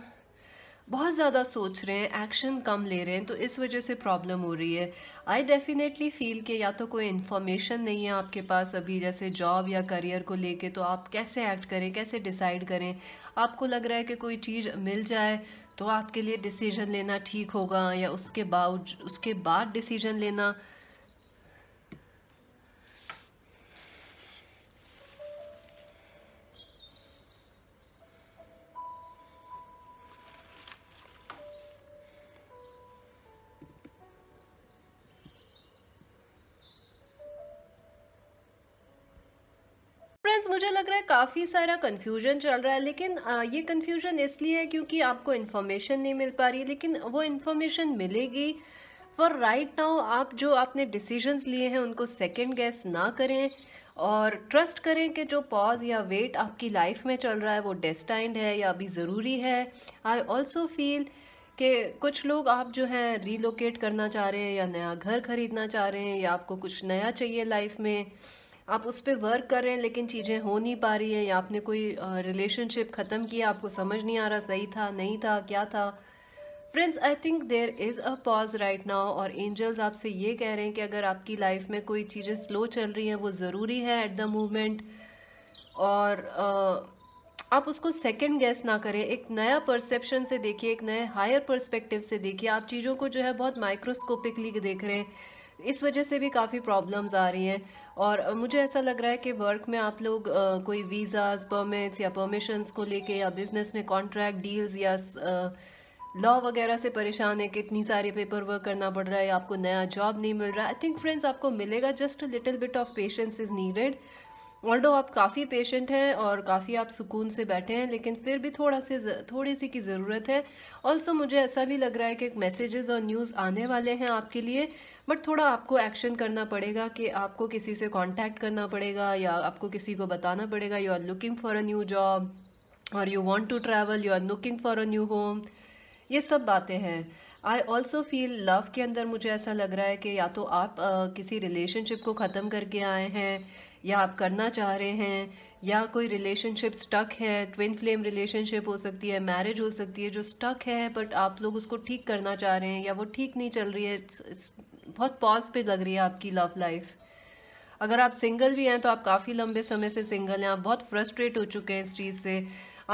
बहुत ज़्यादा सोच रहे हैं एक्शन कम ले रहे हैं तो इस वजह से प्रॉब्लम हो रही है आई डेफिनेटली फील कि या तो कोई इन्फॉर्मेशन नहीं है आपके पास अभी जैसे जॉब या करियर को लेके तो आप कैसे एक्ट करें कैसे डिसाइड करें आपको लग रहा है कि कोई चीज़ मिल जाए तो आपके लिए डिसीजन लेना ठीक होगा या उसके बावज उसके बाद डिसीजन लेना मुझे लग रहा है काफ़ी सारा कन्फ्यूजन चल रहा है लेकिन ये कन्फ्यूजन इसलिए है क्योंकि आपको इन्फॉर्मेशन नहीं मिल पा रही लेकिन वो इन्फॉर्मेशन मिलेगी फॉर राइट नाउ आप जो आपने डिसीजंस लिए हैं उनको सेकंड गैस ना करें और ट्रस्ट करें कि जो पॉज या वेट आपकी लाइफ में चल रहा है वो डेस्टाइंड है या अभी ज़रूरी है आई ऑल्सो फील कि कुछ लोग आप जो हैं रीलोकेट करना चाह रहे हैं या नया घर खरीदना चाह रहे हैं या आपको कुछ नया चाहिए लाइफ में आप उस पर वर्क कर रहे हैं लेकिन चीज़ें हो नहीं पा रही है या आपने कोई रिलेशनशिप ख़त्म किया आपको समझ नहीं आ रहा सही था नहीं था क्या था friends I think there is a pause right now और एंजल्स आपसे ये कह रहे हैं कि अगर आपकी लाइफ में कोई चीज़ें स्लो चल रही हैं वो ज़रूरी है एट द मोमेंट और uh, आप उसको सेकेंड गेस ना करें एक नया परसेप्शन से देखिए एक नए हायर परस्पेक्टिव से देखिए आप चीज़ों को जो है बहुत माइक्रोस्कोपिकली देख रहे हैं इस वजह से भी काफ़ी प्रॉब्लम्स आ रही हैं और मुझे ऐसा लग रहा है कि वर्क में आप लोग आ, कोई वीज़ाज परमिट्स या परमिशंस को लेके या बिज़नेस में कॉन्ट्रैक्ट डील्स या लॉ वगैरह से परेशान है कि इतनी सारी पेपर वर्क करना पड़ रहा है आपको नया जॉब नहीं मिल रहा आई थिंक फ्रेंड्स आपको मिलेगा just little bit of patience is needed although आप काफ़ी पेशेंट हैं और काफ़ी आप सुकून से बैठे हैं लेकिन फिर भी थोड़ा से थोड़ी सी की ज़रूरत है ऑल्सो मुझे ऐसा भी लग रहा है कि मैसेजेस और न्यूज़ आने वाले हैं आपके लिए बट थोड़ा आपको एक्शन करना पड़ेगा कि आपको किसी से कॉन्टैक्ट करना पड़ेगा या आपको किसी को बताना पड़ेगा you are looking for a new job और you want to travel you are looking for a new home ये सब बातें हैं आई ऑल्सो फील लव के अंदर मुझे ऐसा लग रहा है कि या तो आप आ, किसी रिलेशनशिप को ख़त्म करके आए हैं या आप करना चाह रहे हैं या कोई रिलेशनशिप स्टक है ट्विन फ्लेम रिलेशनशिप हो सकती है मैरिज हो सकती है जो स्टक है बट आप लोग उसको ठीक करना चाह रहे हैं या वो ठीक नहीं चल रही है बहुत पॉज पे लग रही है आपकी लव लाइफ अगर आप सिंगल भी हैं तो आप काफ़ी लंबे समय से सिंगल हैं आप बहुत फ्रस्ट्रेट हो चुके हैं इस चीज़ से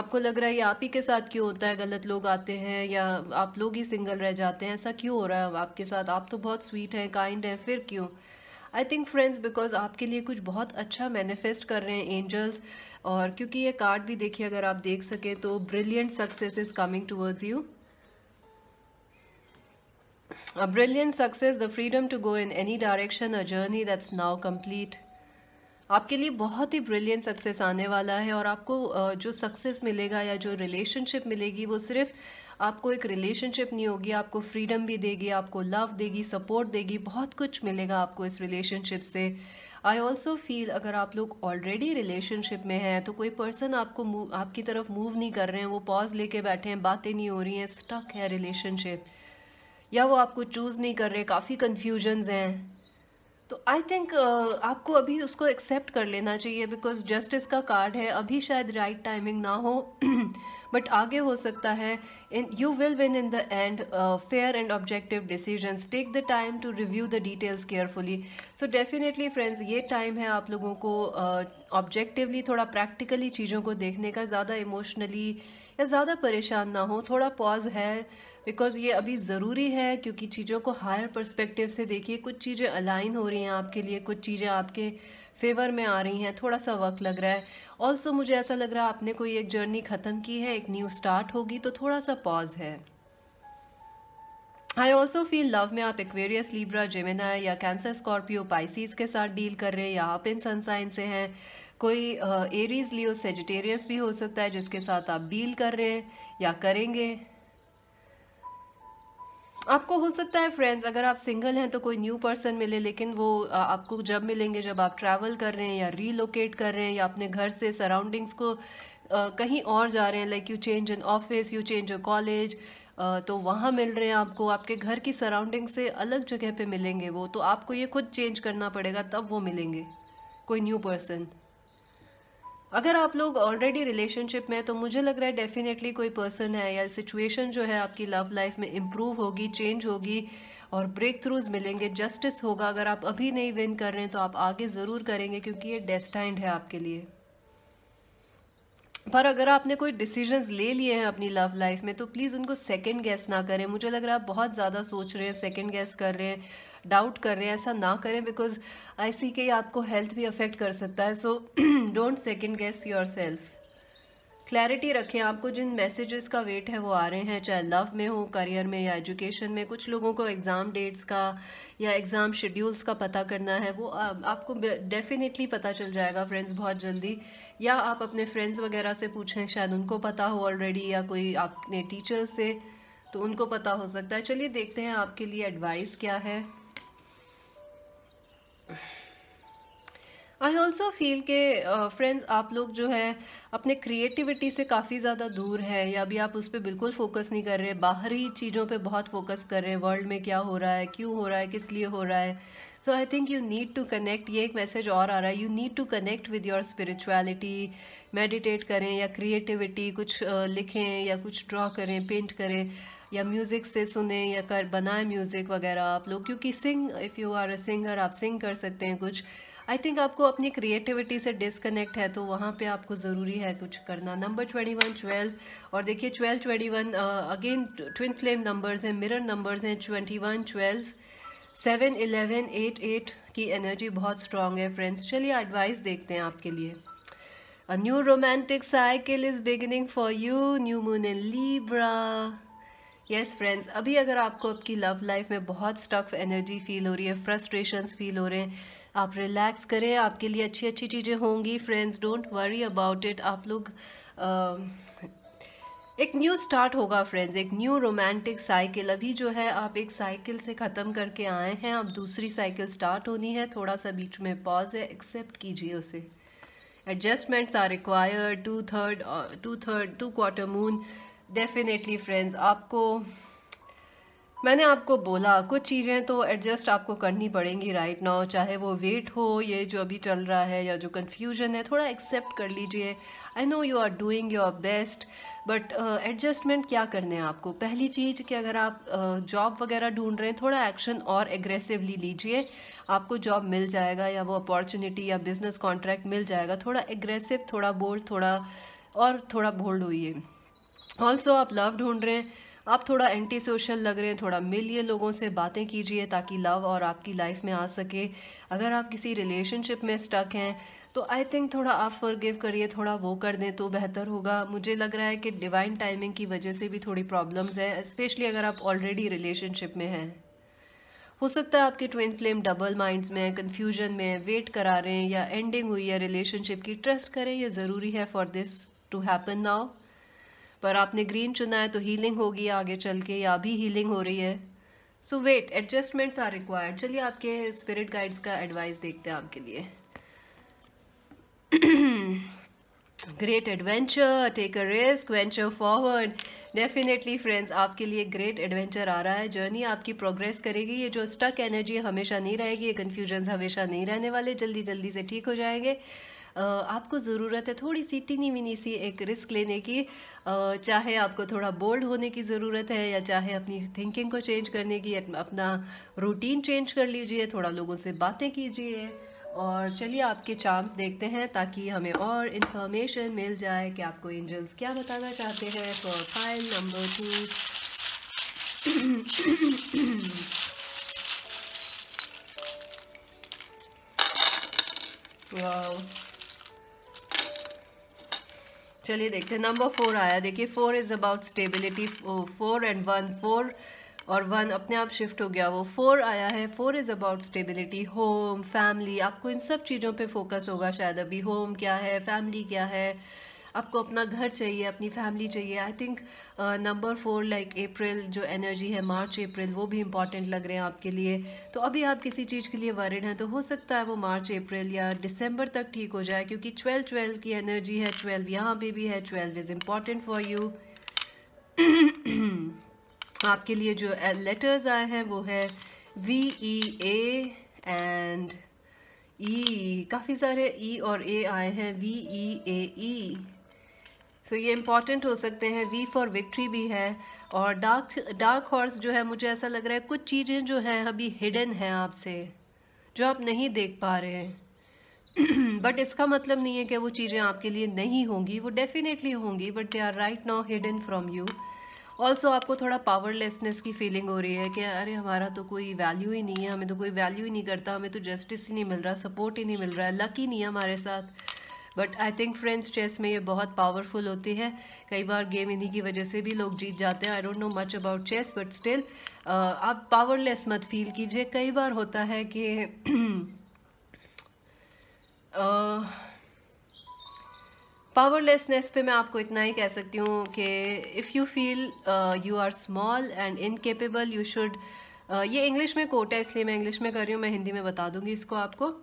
आपको लग रहा है ये आप ही के साथ क्यों होता है गलत लोग आते हैं या आप लोग ही सिंगल रह जाते हैं ऐसा क्यों हो रहा है आपके साथ आप तो बहुत स्वीट हैं काइंड हैं फिर क्यों आई थिंक फ्रेंड्स बिकॉज आपके लिए कुछ बहुत अच्छा मैनिफेस्ट कर रहे हैं एंजल्स और क्योंकि ये कार्ड भी देखिए अगर आप देख सकें तो brilliant success is coming towards you a brilliant success the freedom to go in any direction a journey that's now complete आपके लिए बहुत ही ब्रिलियंट सक्सेस आने वाला है और आपको जो सक्सेस मिलेगा या जो रिलेशनशिप मिलेगी वो सिर्फ आपको एक रिलेशनशिप नहीं होगी आपको फ्रीडम भी देगी आपको लव देगी सपोर्ट देगी बहुत कुछ मिलेगा आपको इस रिलेशनशिप से आई ऑल्सो फील अगर आप लोग ऑलरेडी रिलेशनशिप में हैं तो कोई पर्सन आपको आपकी तरफ मूव नहीं कर रहे हैं वो पॉज लेके बैठे हैं बातें नहीं हो रही हैं स्टक है रिलेशनशिप या वो आपको चूज़ नहीं कर रहे काफ़ी कन्फ्यूजन्स हैं तो आई थिंक uh, आपको अभी उसको एक्सेप्ट कर लेना चाहिए बिकॉज जस्टिस का कार्ड है अभी शायद राइट right टाइमिंग ना हो बट [clears throat] आगे हो सकता है in you will win in the end fair and objective decisions take the time to review the details carefully so definitely friends ये टाइम है आप लोगों को uh, ऑब्जेक्टिवली थोड़ा प्रैक्टिकली चीज़ों को देखने का ज़्यादा इमोशनली या ज़्यादा परेशान ना हो थोड़ा पॉज है बिकॉज़ ये अभी ज़रूरी है क्योंकि चीज़ों को हायर परस्पेक्टिव से देखिए कुछ चीज़ें अलाइन हो रही हैं आपके लिए कुछ चीज़ें आपके फेवर में आ रही हैं थोड़ा सा वक्त लग रहा है ऑल्सो मुझे ऐसा लग रहा है आपने कोई एक जर्नी ख़त्म की है एक न्यू स्टार्ट होगी तो थोड़ा सा पॉज है आई ऑल्सो फील लव में आप एक्वेरियस लीब्रा जेमिना या कैंसर स्कॉर्पियो पाइसिस के साथ डील कर रहे हैं या आप इन सनसाइन से हैं कोई एरीज uh, लियो सेजिटेरियस भी हो सकता है जिसके साथ आप डील कर रहे हैं या करेंगे आपको हो सकता है फ्रेंड्स अगर आप सिंगल हैं तो कोई न्यू पर्सन मिले लेकिन वो uh, आपको जब मिलेंगे जब आप ट्रैवल कर रहे हैं या रीलोकेट कर रहे हैं या अपने घर से सराउंडिंग्स को आ, uh, कहीं और जा रहे हैं like you change in office you change your college तो वहाँ मिल रहे हैं आपको आपके घर की सराउंडिंग से अलग जगह पे मिलेंगे वो तो आपको ये खुद चेंज करना पड़ेगा तब वो मिलेंगे कोई न्यू पर्सन अगर आप लोग ऑलरेडी रिलेशनशिप में तो मुझे लग रहा है डेफिनेटली कोई पर्सन है या सिचुएशन जो है आपकी लव लाइफ में इम्प्रूव होगी चेंज होगी और ब्रेक थ्रूज मिलेंगे जस्टिस होगा अगर आप अभी नहीं विन कर रहे हैं तो आप आगे ज़रूर करेंगे क्योंकि ये डेस्टाइंड है आपके लिए पर अगर आपने कोई डिसीजंस ले लिए हैं अपनी लव लाइफ में तो प्लीज़ उनको सेकंड गैस ना करें मुझे लग रहा है आप बहुत ज़्यादा सोच रहे हैं सेकंड गैस कर रहे हैं डाउट कर रहे हैं ऐसा ना करें बिकॉज आई सी के आपको हेल्थ भी अफेक्ट कर सकता है so don't second guess yourself clarity रखें आपको जिन मैसेजेस का वेट है वो आ रहे हैं चाहे लव में हो करियर में या एजुकेशन में कुछ लोगों को एग्ज़ाम डेट्स का या एग्ज़ाम शेड्यूल्स का पता करना है वो आ, आपको डेफिनेटली पता चल जाएगा फ्रेंड्स बहुत जल्दी या आप अपने फ्रेंड्स वगैरह से पूछें शायद उनको पता हो ऑलरेडी या कोई आपने टीचर्स से तो उनको पता हो सकता है चलिए देखते हैं आपके लिए एडवाइस क्या है आई ऑल्सो फील के फ्रेंड्स आप लोग जो है अपने क्रिएटिविटी से काफ़ी ज़्यादा दूर हैं या भी आप उस पर बिल्कुल फोकस नहीं कर रहे बाहरी चीज़ों पे बहुत फोकस कर रहे हैं वर्ल्ड में क्या हो रहा है क्यों हो रहा है किस लिए हो रहा है so I think you need to connect ये एक मैसेज और आ रहा है you need to connect with your spirituality meditate करें या क्रिएटिविटी कुछ लिखें या कुछ ड्रॉ करें पेंट करें या म्यूज़िक से सुने या कर बनाएं म्यूज़िक वगैरह आप लोग क्योंकि sing if you are a singer आप सिंग कर सकते हैं कुछ आई थिंक आपको अपनी क्रिएटिविटी से डिसकनेक्ट है तो वहाँ पे आपको ज़रूरी है कुछ करना नंबर ट्वेंटी वन ट्वेल्व और देखिए twelve twenty one again twin flame numbers हैं मिरर नंबर्स हैं twenty one twelve seven eleven eight eight की एनर्जी बहुत स्ट्रांग है फ्रेंड्स चलिए एडवाइस देखते हैं आपके लिए a new romantic cycle is beginning for you new moon in Libra yes friends अभी अगर आपको आपकी लव लाइफ में बहुत स्टफ एनर्जी फील हो रही है फ्रस्ट्रेशन फील हो रहे हैं आप रिलैक्स करें आपके लिए अच्छी अच्छी चीज़ें होंगी friends don't worry about it आप लोग एक न्यू स्टार्ट होगा फ्रेंड्स एक न्यू रोमांटिक साइकिल अभी जो है आप एक साइकिल से ख़त्म करके आए हैं अब दूसरी साइकिल स्टार्ट होनी है थोड़ा सा बीच में पॉज है एक्सेप्ट कीजिए उसे adjustments are required to third to third to quarter moon definitely friends आपको मैंने आपको बोला कुछ चीज़ें तो एडजस्ट आपको करनी पड़ेंगी राइट नाउ चाहे वो वेट हो ये जो अभी चल रहा है या जो कन्फ्यूजन है थोड़ा एक्सेप्ट कर लीजिए I know you are doing your best but adjustment क्या करने हैं आपको पहली चीज़ कि अगर आप जॉब uh, वगैरह ढूंढ रहे हैं थोड़ा एक्शन और एग्रेसिवली लीजिए आपको जॉब मिल जाएगा या वो अपॉर्चुनिटी या बिज़नेस कॉन्ट्रैक्ट मिल जाएगा थोड़ा एग्रेसिव थोड़ा बोल्ड थोड़ा और थोड़ा बोल्ड होइए ऑल्सो आप लव ढूंढ रहे हैं आप थोड़ा एंटी सोशल लग रहे हैं थोड़ा मिलिए लोगों से बातें कीजिए ताकि लव और आपकी लाइफ में आ सके अगर आप किसी रिलेशनशिप में स्टक हैं तो आई थिंक थोड़ा आप फॉरगिव करिए थोड़ा वो कर दें तो बेहतर होगा मुझे लग रहा है कि डिवाइन टाइमिंग की वजह से भी थोड़ी प्रॉब्लम्स हैं स्पेशली अगर आप ऑलरेडी रिलेशनशिप में हैं हो सकता है आपके ट्विन फ्लेम डबल माइंड्स में कंफ्यूजन में वेट करा रहे हैं या एंडिंग हुई है रिलेशनशिप की ट्रस्ट करें यह ज़रूरी है for this to happen now पर आपने ग्रीन चुना है तो हीलिंग होगी आगे चल के या अभी हीलिंग हो रही है so wait adjustments are required चलिए आपके स्पिरिट गाइड्स का एडवाइस देखते हैं आपके लिए great adventure take a risk venture forward definitely friends आपके लिए ग्रेट एडवेंचर आ रहा है जर्नी आपकी प्रोग्रेस करेगी ये जो स्टक एनर्जी हमेशा नहीं रहेगी ये कन्फ्यूजन्स हमेशा नहीं रहने वाले जल्दी जल्दी से ठीक हो जाएंगे आपको ज़रूरत है थोड़ी सी टिनी मिनी सी एक रिस्क लेने की चाहे आपको थोड़ा बोल्ड होने की ज़रूरत है या चाहे अपनी थिंकिंग को चेंज करने की अपना रूटीन चेंज कर लीजिए थोड़ा लोगों से बातें कीजिए और चलिए आपके चांस देखते हैं ताकि हमें और इन्फॉर्मेशन मिल जाए कि आपको एंजल्स क्या बताना चाहते हैं फॉर तो फाइल नंबर टू [coughs] वाह चलिए देखते हैं नंबर फोर आया देखिए four is about stability four and one four और वन अपने आप शिफ्ट हो गया वो फोर आया है four is about stability home family आपको इन सब चीज़ों पे फोकस होगा शायद अभी होम क्या है फैमिली क्या है आपको अपना घर चाहिए अपनी फैमिली चाहिए I think number four like April जो एनर्जी है मार्च अप्रैल वो भी इंपॉर्टेंट लग रहे हैं आपके लिए तो अभी आप किसी चीज़ के लिए वरिड हैं तो हो सकता है वो मार्च अप्रैल या दिसंबर तक ठीक हो जाए क्योंकि ट्वेल्व ट्वेल्व की एनर्जी है ट्वेल्व यहाँ पर भी है twelve is important for you आपके लिए जो लेटर्स uh, आए हैं वो है वी ई ए एंड ई काफ़ी सारे ई e और ए आए हैं V E A E so so, ये इम्पॉर्टेंट हो सकते हैं वी फॉर विक्ट्री भी है और डार्क डार्क हॉर्स जो है मुझे ऐसा लग रहा है कुछ चीज़ें जो हैं अभी हिडन हैं आपसे जो आप नहीं देख पा रहे हैं बट [clears throat] इसका मतलब नहीं है कि वो चीज़ें आपके लिए नहीं होंगी वो डेफिनेटली होंगी but they are right now hidden from you also आपको थोड़ा पावरलेसनेस की फीलिंग हो रही है कि अरे हमारा तो कोई वैल्यू ही नहीं है हमें तो कोई वैल्यू ही नहीं करता हमें तो जस्टिस ही नहीं मिल रहा सपोर्ट ही नहीं मिल रहा है लक ही नहीं है हमारे साथ but I think friends chess में ये बहुत पावरफुल होती है कई बार गेम इन्हीं की वजह से भी लोग जीत जाते हैं I don't know much about chess but still आप पावरलेस मत फील कीजिए कई बार होता है कि पावरलेसनेस [clears throat] uh, पे मैं आपको इतना ही कह सकती हूँ कि if you feel you are small and incapable you should ये इंग्लिश में कोट है इसलिए मैं इंग्लिश में कर रही हूँ मैं हिंदी में बता दूंगी इसको आपको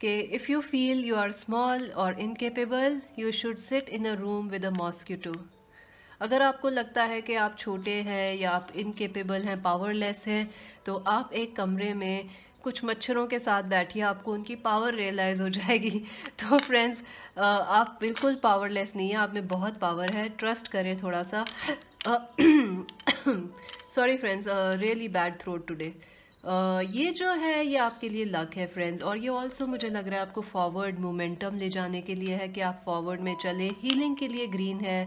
कि if you feel you are small और incapable you should sit in a room with a mosquito अगर आपको लगता है कि आप छोटे हैं या आप इनकेपेबल हैं पावरलेस हैं तो आप एक कमरे में कुछ मच्छरों के साथ बैठिए आपको उनकी पावर रियलाइज़ हो जाएगी [laughs] तो फ्रेंड्स आप बिल्कुल पावरलेस नहीं है आप में बहुत पावर है ट्रस्ट करें थोड़ा सा sorry friends really bad throat today ये जो है ये आपके लिए लक है फ्रेंड्स और ये ऑल्सो मुझे लग रहा है आपको फॉरवर्ड मोमेंटम ले जाने के लिए है कि आप फॉरवर्ड में चले हीलिंग के लिए ग्रीन है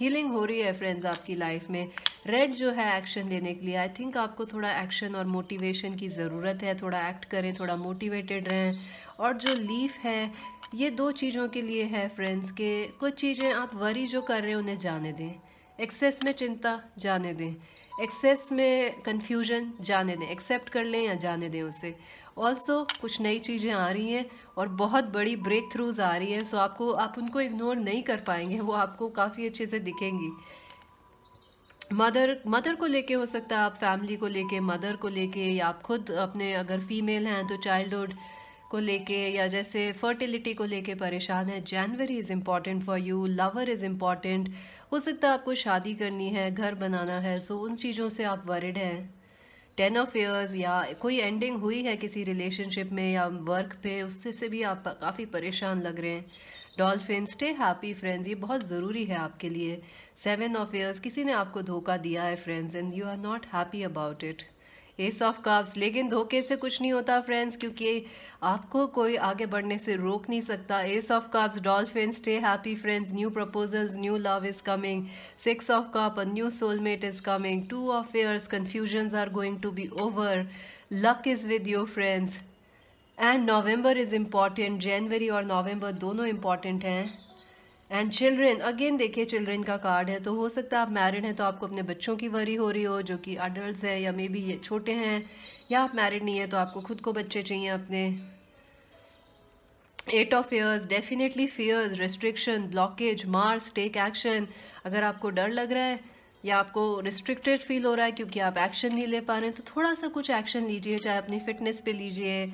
हीलिंग हो रही है फ्रेंड्स आपकी लाइफ में रेड जो है एक्शन लेने के लिए आई थिंक आपको थोड़ा एक्शन और मोटिवेशन की ज़रूरत है थोड़ा एक्ट करें थोड़ा मोटिवेटेड रहें और जो लीफ है ये दो चीज़ों के लिए है फ्रेंड्स के कुछ चीज़ें आप वरी जो कर रहे हैं उन्हें जाने दें एक्सेस में चिंता जाने दें एक्सेस में कन्फ्यूजन जाने दें एक्सेप्ट कर लें या जाने दें उसे ऑल्सो कुछ नई चीज़ें आ रही हैं और बहुत बड़ी ब्रेक थ्रूज आ रही हैं सो आपको आप उनको इग्नोर नहीं कर पाएंगे वो आपको काफ़ी अच्छे से दिखेंगी मदर मदर को लेके हो सकता है आप फैमिली को लेके मदर को लेके या आप खुद अपने अगर फीमेल हैं तो चाइल्डहुड को लेके या जैसे फर्टिलिटी को लेके परेशान है January is important for you lover is important हो सकता है आपको शादी करनी है घर बनाना है सो उन चीज़ों से आप वरिड हैं टेन ऑफ ईयर्स या कोई एंडिंग हुई है किसी रिलेशनशिप में या वर्क पे उससे से भी आप काफ़ी परेशान लग रहे हैं डॉल्फिन स्टे हैप्पी फ्रेंड्स ये बहुत ज़रूरी है आपके लिए सेवन ऑफ ईयर्स किसी ने आपको धोखा दिया है friends and you are not happy about it ace of cups लेकिन धोखे से कुछ नहीं होता फ्रेंड्स क्योंकि आपको कोई आगे बढ़ने से रोक नहीं सकता ace of cups dolphin stay happy friends new proposals new love is coming six of cup new soulmate is coming two of airs confusions are going to be over luck is with your friends and November is important January और November दोनों important हैं and children again देखिए children का card है तो हो सकता है आप मैरिड हैं तो आपको अपने बच्चों की वरी हो रही हो जो कि अडल्ट हैं या मे बी ये छोटे हैं या आप मैरिड नहीं है तो आपको खुद को बच्चे चाहिए अपने eight of years definitely fears restriction blockage Mars take action अगर आपको डर लग रहा है या आपको रिस्ट्रिक्टेड फील हो रहा है क्योंकि आप एक्शन नहीं ले पा रहे हैं तो थोड़ा सा कुछ एक्शन लीजिए चाहे अपनी फिटनेस पे लीजिए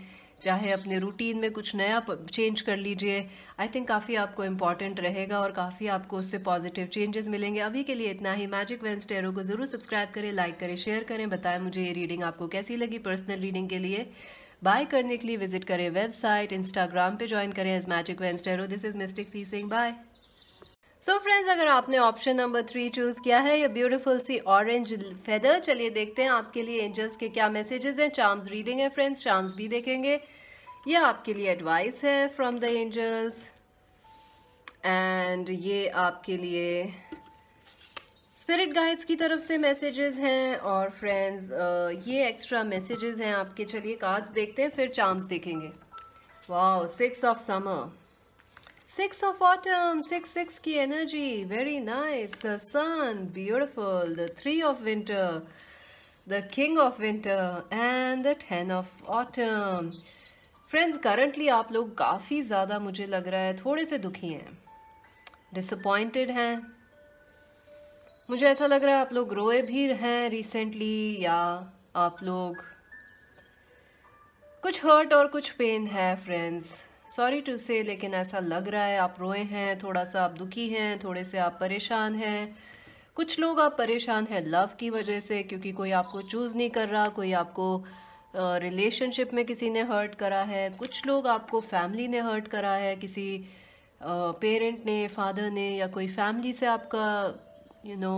चाहे अपने रूटीन में कुछ नया चेंज कर लीजिए आई थिंक काफ़ी आपको इंपॉर्टेंट रहेगा और काफ़ी आपको उससे पॉजिटिव चेंजेस मिलेंगे अभी के लिए इतना ही मैजिक वेंस टेरो को ज़रूर सब्सक्राइब करें लाइक करें शेयर करें बताएं मुझे ये रीडिंग आपको कैसी लगी पर्सनल रीडिंग के लिए बाय करने के लिए विजिट करें वेबसाइट इंस्टाग्राम पे ज्वाइन करें as magic tarot this is mystic C Singh bye so so friends अगर आपने ऑप्शन नंबर थ्री चूज़ किया है ये ब्यूटीफुल सी ऑरेंज फेदर चलिए देखते हैं आपके लिए एंजल्स के क्या मैसेजेस हैं चार्म्स रीडिंग है फ्रेंड्स चार्म्स भी देखेंगे ये आपके लिए एडवाइस है फ्रॉम द एंजल्स एंड ये आपके लिए स्पिरिट गाइड्स की तरफ से मैसेजेस हैं और फ्रेंड्स ये एक्स्ट्रा मैसेजेस हैं आपके चलिए कार्ड्स देखते हैं फिर चार्म्स देखेंगे वाह six of summer Six of autumn, six six ki energy, very nice. The sun, beautiful. The three of winter, the king of winter, and the ten of autumn. Friends currently आप लोग काफ़ी ज़्यादा मुझे लग रहा है थोड़े से दुखी हैं डिसअपॉइंटेड हैं मुझे ऐसा लग रहा है आप लोग रोए भी हैं रिसेंटली या आप लोग कुछ हर्ट और कुछ पेन है फ्रेंड्स सॉरी टू से लेकिन ऐसा लग रहा है आप रोए हैं थोड़ा सा आप दुखी हैं थोड़े से आप परेशान हैं कुछ लोग आप परेशान हैं लव की वजह से क्योंकि कोई आपको चूज़ नहीं कर रहा कोई आपको रिलेशनशिप uh, में किसी ने हर्ट करा है कुछ लोग आपको फैमिली ने हर्ट करा है किसी पेरेंट uh, ने फादर ने या कोई फैमिली से आपका you know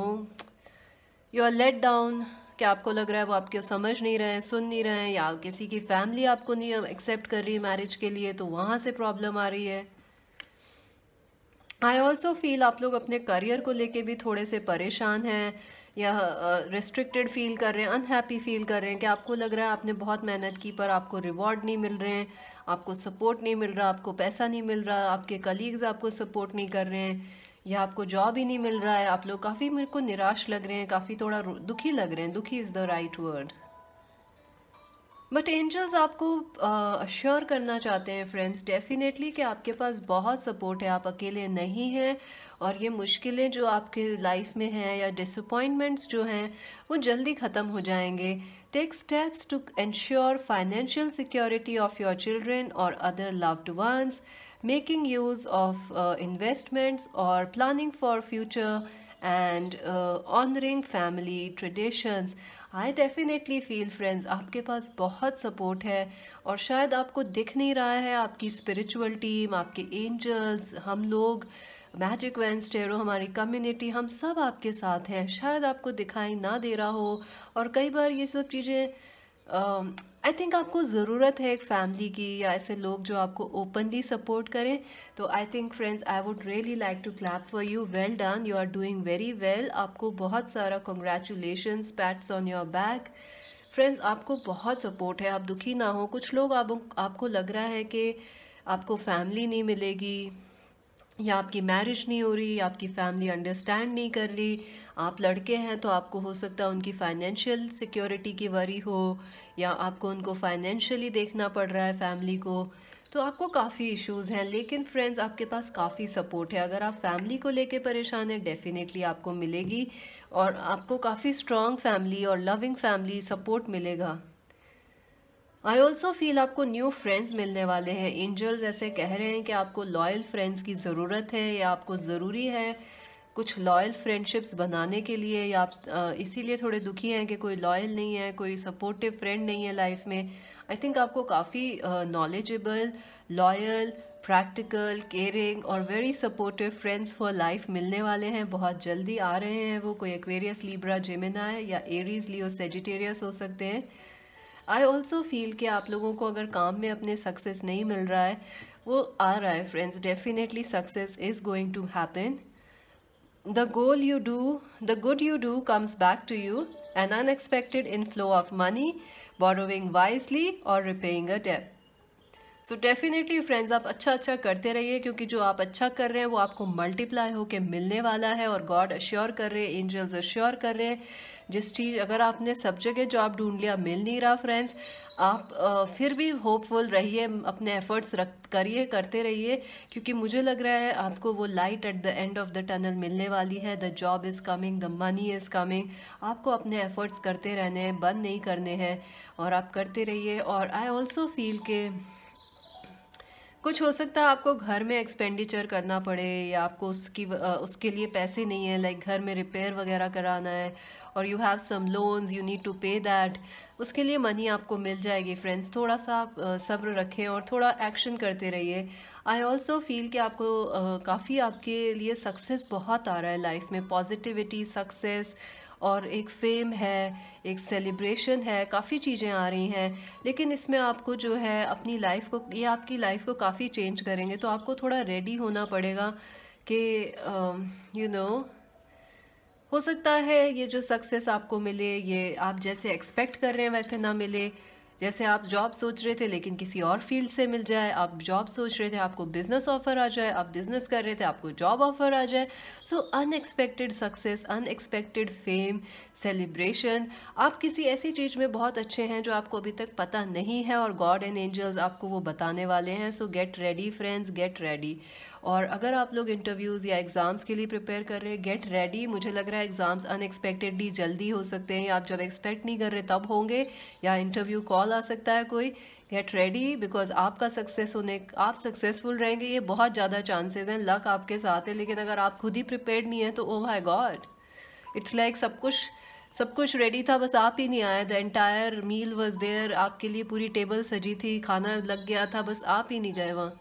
you are let down कि आपको लग रहा है वो आपके समझ नहीं रहे हैं सुन नहीं रहे हैं या किसी की फैमिली आपको नहीं एक्सेप्ट कर रही है मैरिज के लिए तो वहाँ से प्रॉब्लम आ रही है आई ऑल्सो फील आप लोग अपने करियर को लेके भी थोड़े से परेशान हैं या रिस्ट्रिक्टेड फील कर रहे हैं अनहैप्पी फील कर रहे हैं कि आपको लग रहा है आपने बहुत मेहनत की पर आपको रिवॉर्ड नहीं मिल रहे हैं आपको सपोर्ट नहीं मिल रहा आपको पैसा नहीं मिल रहा आपके कलीग्स आपको सपोर्ट नहीं कर रहे हैं या आपको जॉब ही नहीं मिल रहा है आप लोग काफ़ी मेरे को निराश लग रहे हैं काफ़ी थोड़ा दुखी लग रहे हैं दुखी is the right word but angels आपको अश्योर uh, करना चाहते हैं फ्रेंड्स डेफिनेटली कि आपके पास बहुत सपोर्ट है आप अकेले नहीं हैं और ये मुश्किलें जो आपके लाइफ में हैं या डिसअपॉइंटमेंट्स जो हैं वो जल्दी ख़त्म हो जाएंगे take steps to ensure financial security of your children और other loved ones making use of uh, investments or planning for future and honouring family traditions I definitely feel friends आपके पास बहुत सपोर्ट है और शायद आपको दिख नहीं रहा है आपकी spiritual टीम आपके एंजल्स हम लोग मैजिक वैंस टेरो हमारी कम्युनिटी हम सब आपके साथ हैं शायद आपको दिखाई ना दे रहा हो और कई बार ये सब चीज़ें um, आई थिंक आपको ज़रूरत है एक फैमिली की या ऐसे लोग जो आपको ओपनली सपोर्ट करें तो I think friends I would really like to clap for you well done you are doing very well आपको बहुत सारा congratulation pats on your back friends आपको बहुत सपोर्ट है आप दुखी ना हो कुछ लोग आप, आपको लग रहा है कि आपको फैमिली नहीं मिलेगी या आपकी मैरिज नहीं हो रही आपकी फैमिली अंडरस्टैंड नहीं कर रही आप लड़के हैं तो आपको हो सकता है उनकी फाइनेंशियल सिक्योरिटी की वरी हो या आपको उनको फाइनेंशियली देखना पड़ रहा है फैमिली को तो आपको काफ़ी इश्यूज हैं लेकिन फ्रेंड्स आपके पास काफ़ी सपोर्ट है अगर आप फैमिली को लेके परेशान हैं डेफिनेटली आपको मिलेगी और आपको काफ़ी स्ट्रॉन्ग फैमिली और लविंग फैमिली सपोर्ट मिलेगा आई ऑल्सो फील आपको न्यू फ्रेंड्स मिलने वाले हैं एंजल्स ऐसे कह रहे हैं कि आपको लॉयल फ्रेंड्स की ज़रूरत है या आपको ज़रूरी है कुछ लॉयल फ्रेंडशिप्स बनाने के लिए या आप इसीलिए थोड़े दुखी हैं कि कोई लॉयल नहीं है कोई सपोर्टिव फ्रेंड नहीं है लाइफ में आई थिंक आपको काफ़ी नॉलेजेबल लॉयल प्रैक्टिकल केयरिंग और very supportive friends for life मिलने वाले हैं बहुत जल्दी आ रहे हैं वो कोई एक्वेरियस लीब्रा जेमिना है या एरीज लियो सेजिटेरियस हो सकते हैं आई ऑल्सो फील कि आप लोगों को अगर काम में अपने सक्सेस नहीं मिल रहा है वो आ रहा है friends definitely success is going to happen the goal you do the good you do comes back to you an unexpected inflow of money borrowing wisely और repaying a debt so definitely friends आप अच्छा अच्छा करते रहिए क्योंकि जो आप अच्छा कर रहे हैं वो आपको मल्टीप्लाई होके मिलने वाला है और गॉड अश्योर कर रहे हैं एंजल्स अश्योर कर रहे हैं जिस चीज़ अगर आपने सब जगह जॉब ढूंढ लिया मिल नहीं रहा फ्रेंड्स आप फिर भी होपफुल रहिए अपने एफर्ट्स रख करिए करते रहिए क्योंकि मुझे लग रहा है आपको वो light at the end of the tunnel मिलने वाली है the job is coming the money is coming आपको अपने एफर्ट्स करते रहने हैं बंद नहीं करने हैं और आप करते रहिए और आई ऑल्सो फील के कुछ हो सकता है आपको घर में एक्सपेंडिचर करना पड़े या आपको उसकी उसके लिए पैसे नहीं है लाइक घर में रिपेयर वगैरह कराना है और you have some loans you need to pay that उसके लिए मनी आपको मिल जाएगी फ्रेंड्स थोड़ा सा आप सब्र रखें और थोड़ा एक्शन करते रहिए आई ऑल्सो फील कि आपको काफ़ी आपके लिए सक्सेस बहुत आ रहा है लाइफ में पॉजिटिविटी सक्सेस और एक फ़ेम है एक सेलिब्रेशन है काफ़ी चीज़ें आ रही हैं लेकिन इसमें आपको जो है अपनी लाइफ को ये आपकी लाइफ को काफ़ी चेंज करेंगे तो आपको थोड़ा रेडी होना पड़ेगा कि यू um, नो हो सकता है ये जो सक्सेस आपको मिले ये आप जैसे एक्सपेक्ट कर रहे हैं वैसे ना मिले जैसे आप जॉब सोच रहे थे लेकिन किसी और फील्ड से मिल जाए आप जॉब सोच रहे थे आपको बिज़नेस ऑफर आ जाए आप बिज़नेस कर रहे थे आपको जॉब ऑफर आ जाए so unexpected success unexpected fame celebration आप किसी ऐसी चीज़ में बहुत अच्छे हैं जो आपको अभी तक पता नहीं है और गॉड एंड एंजल्स आपको वो बताने वाले हैं so get ready friends get ready और अगर आप लोग इंटरव्यूज़ या एग्ज़ाम्स के लिए प्रिपेयर कर रहे हैं गेट रेडी मुझे लग रहा है एग्ज़ाम्स अनएक्सपेक्टेडली जल्दी हो सकते हैं आप जब एक्सपेक्ट नहीं कर रहे तब होंगे या इंटरव्यू कॉल आ सकता है कोई गेट रेडी बिकॉज आपका सक्सेस होने आप सक्सेसफुल रहेंगे ये बहुत ज़्यादा चांसेस हैं लक आपके साथ है लेकिन अगर आप खुद ही प्रिपेयर नहीं है तो oh my god it's like सब कुछ सब कुछ रेडी था बस आप ही नहीं आए the entire meal was there आपके लिए पूरी टेबल सजी थी खाना लग गया था बस आप ही नहीं गए वहाँ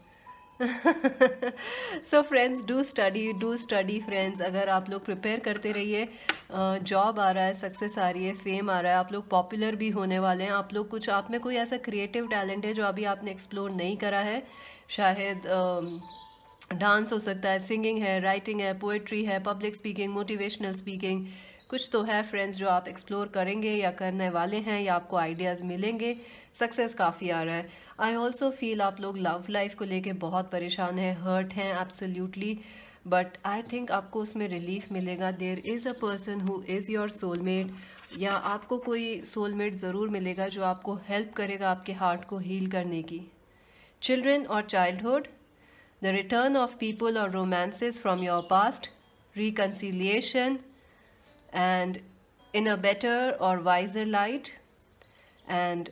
so friends do study do study friends अगर आप लोग प्रिपेयर करते रहिए जॉब आ रहा है सक्सेस आ रही है फेम आ रहा है आप लोग पॉपुलर भी होने वाले हैं आप लोग कुछ आप में कोई ऐसा क्रिएटिव टैलेंट है जो अभी आपने एक्सप्लोर नहीं करा है शायद डांस हो सकता है सिंगिंग है राइटिंग है पोएट्री है पब्लिक स्पीकिंग मोटिवेशनल स्पीकिंग कुछ तो है फ्रेंड्स जो आप एक्सप्लोर करेंगे या करने वाले हैं या आपको आइडियाज़ मिलेंगे सक्सेस काफ़ी आ रहा है आई ऑल्सो फील आप लोग लव लाइफ को लेके बहुत परेशान हैं हर्ट हैं एब्सोल्यूटली बट आई थिंक आपको उसमें रिलीफ मिलेगा there is a person who is your soulmate या आपको कोई सोलमेट ज़रूर मिलेगा जो आपको हेल्प करेगा आपके हार्ट को हील करने की चिल्ड्रेन और childhood the return of people और romances from your past reconciliation and in a better or wiser light and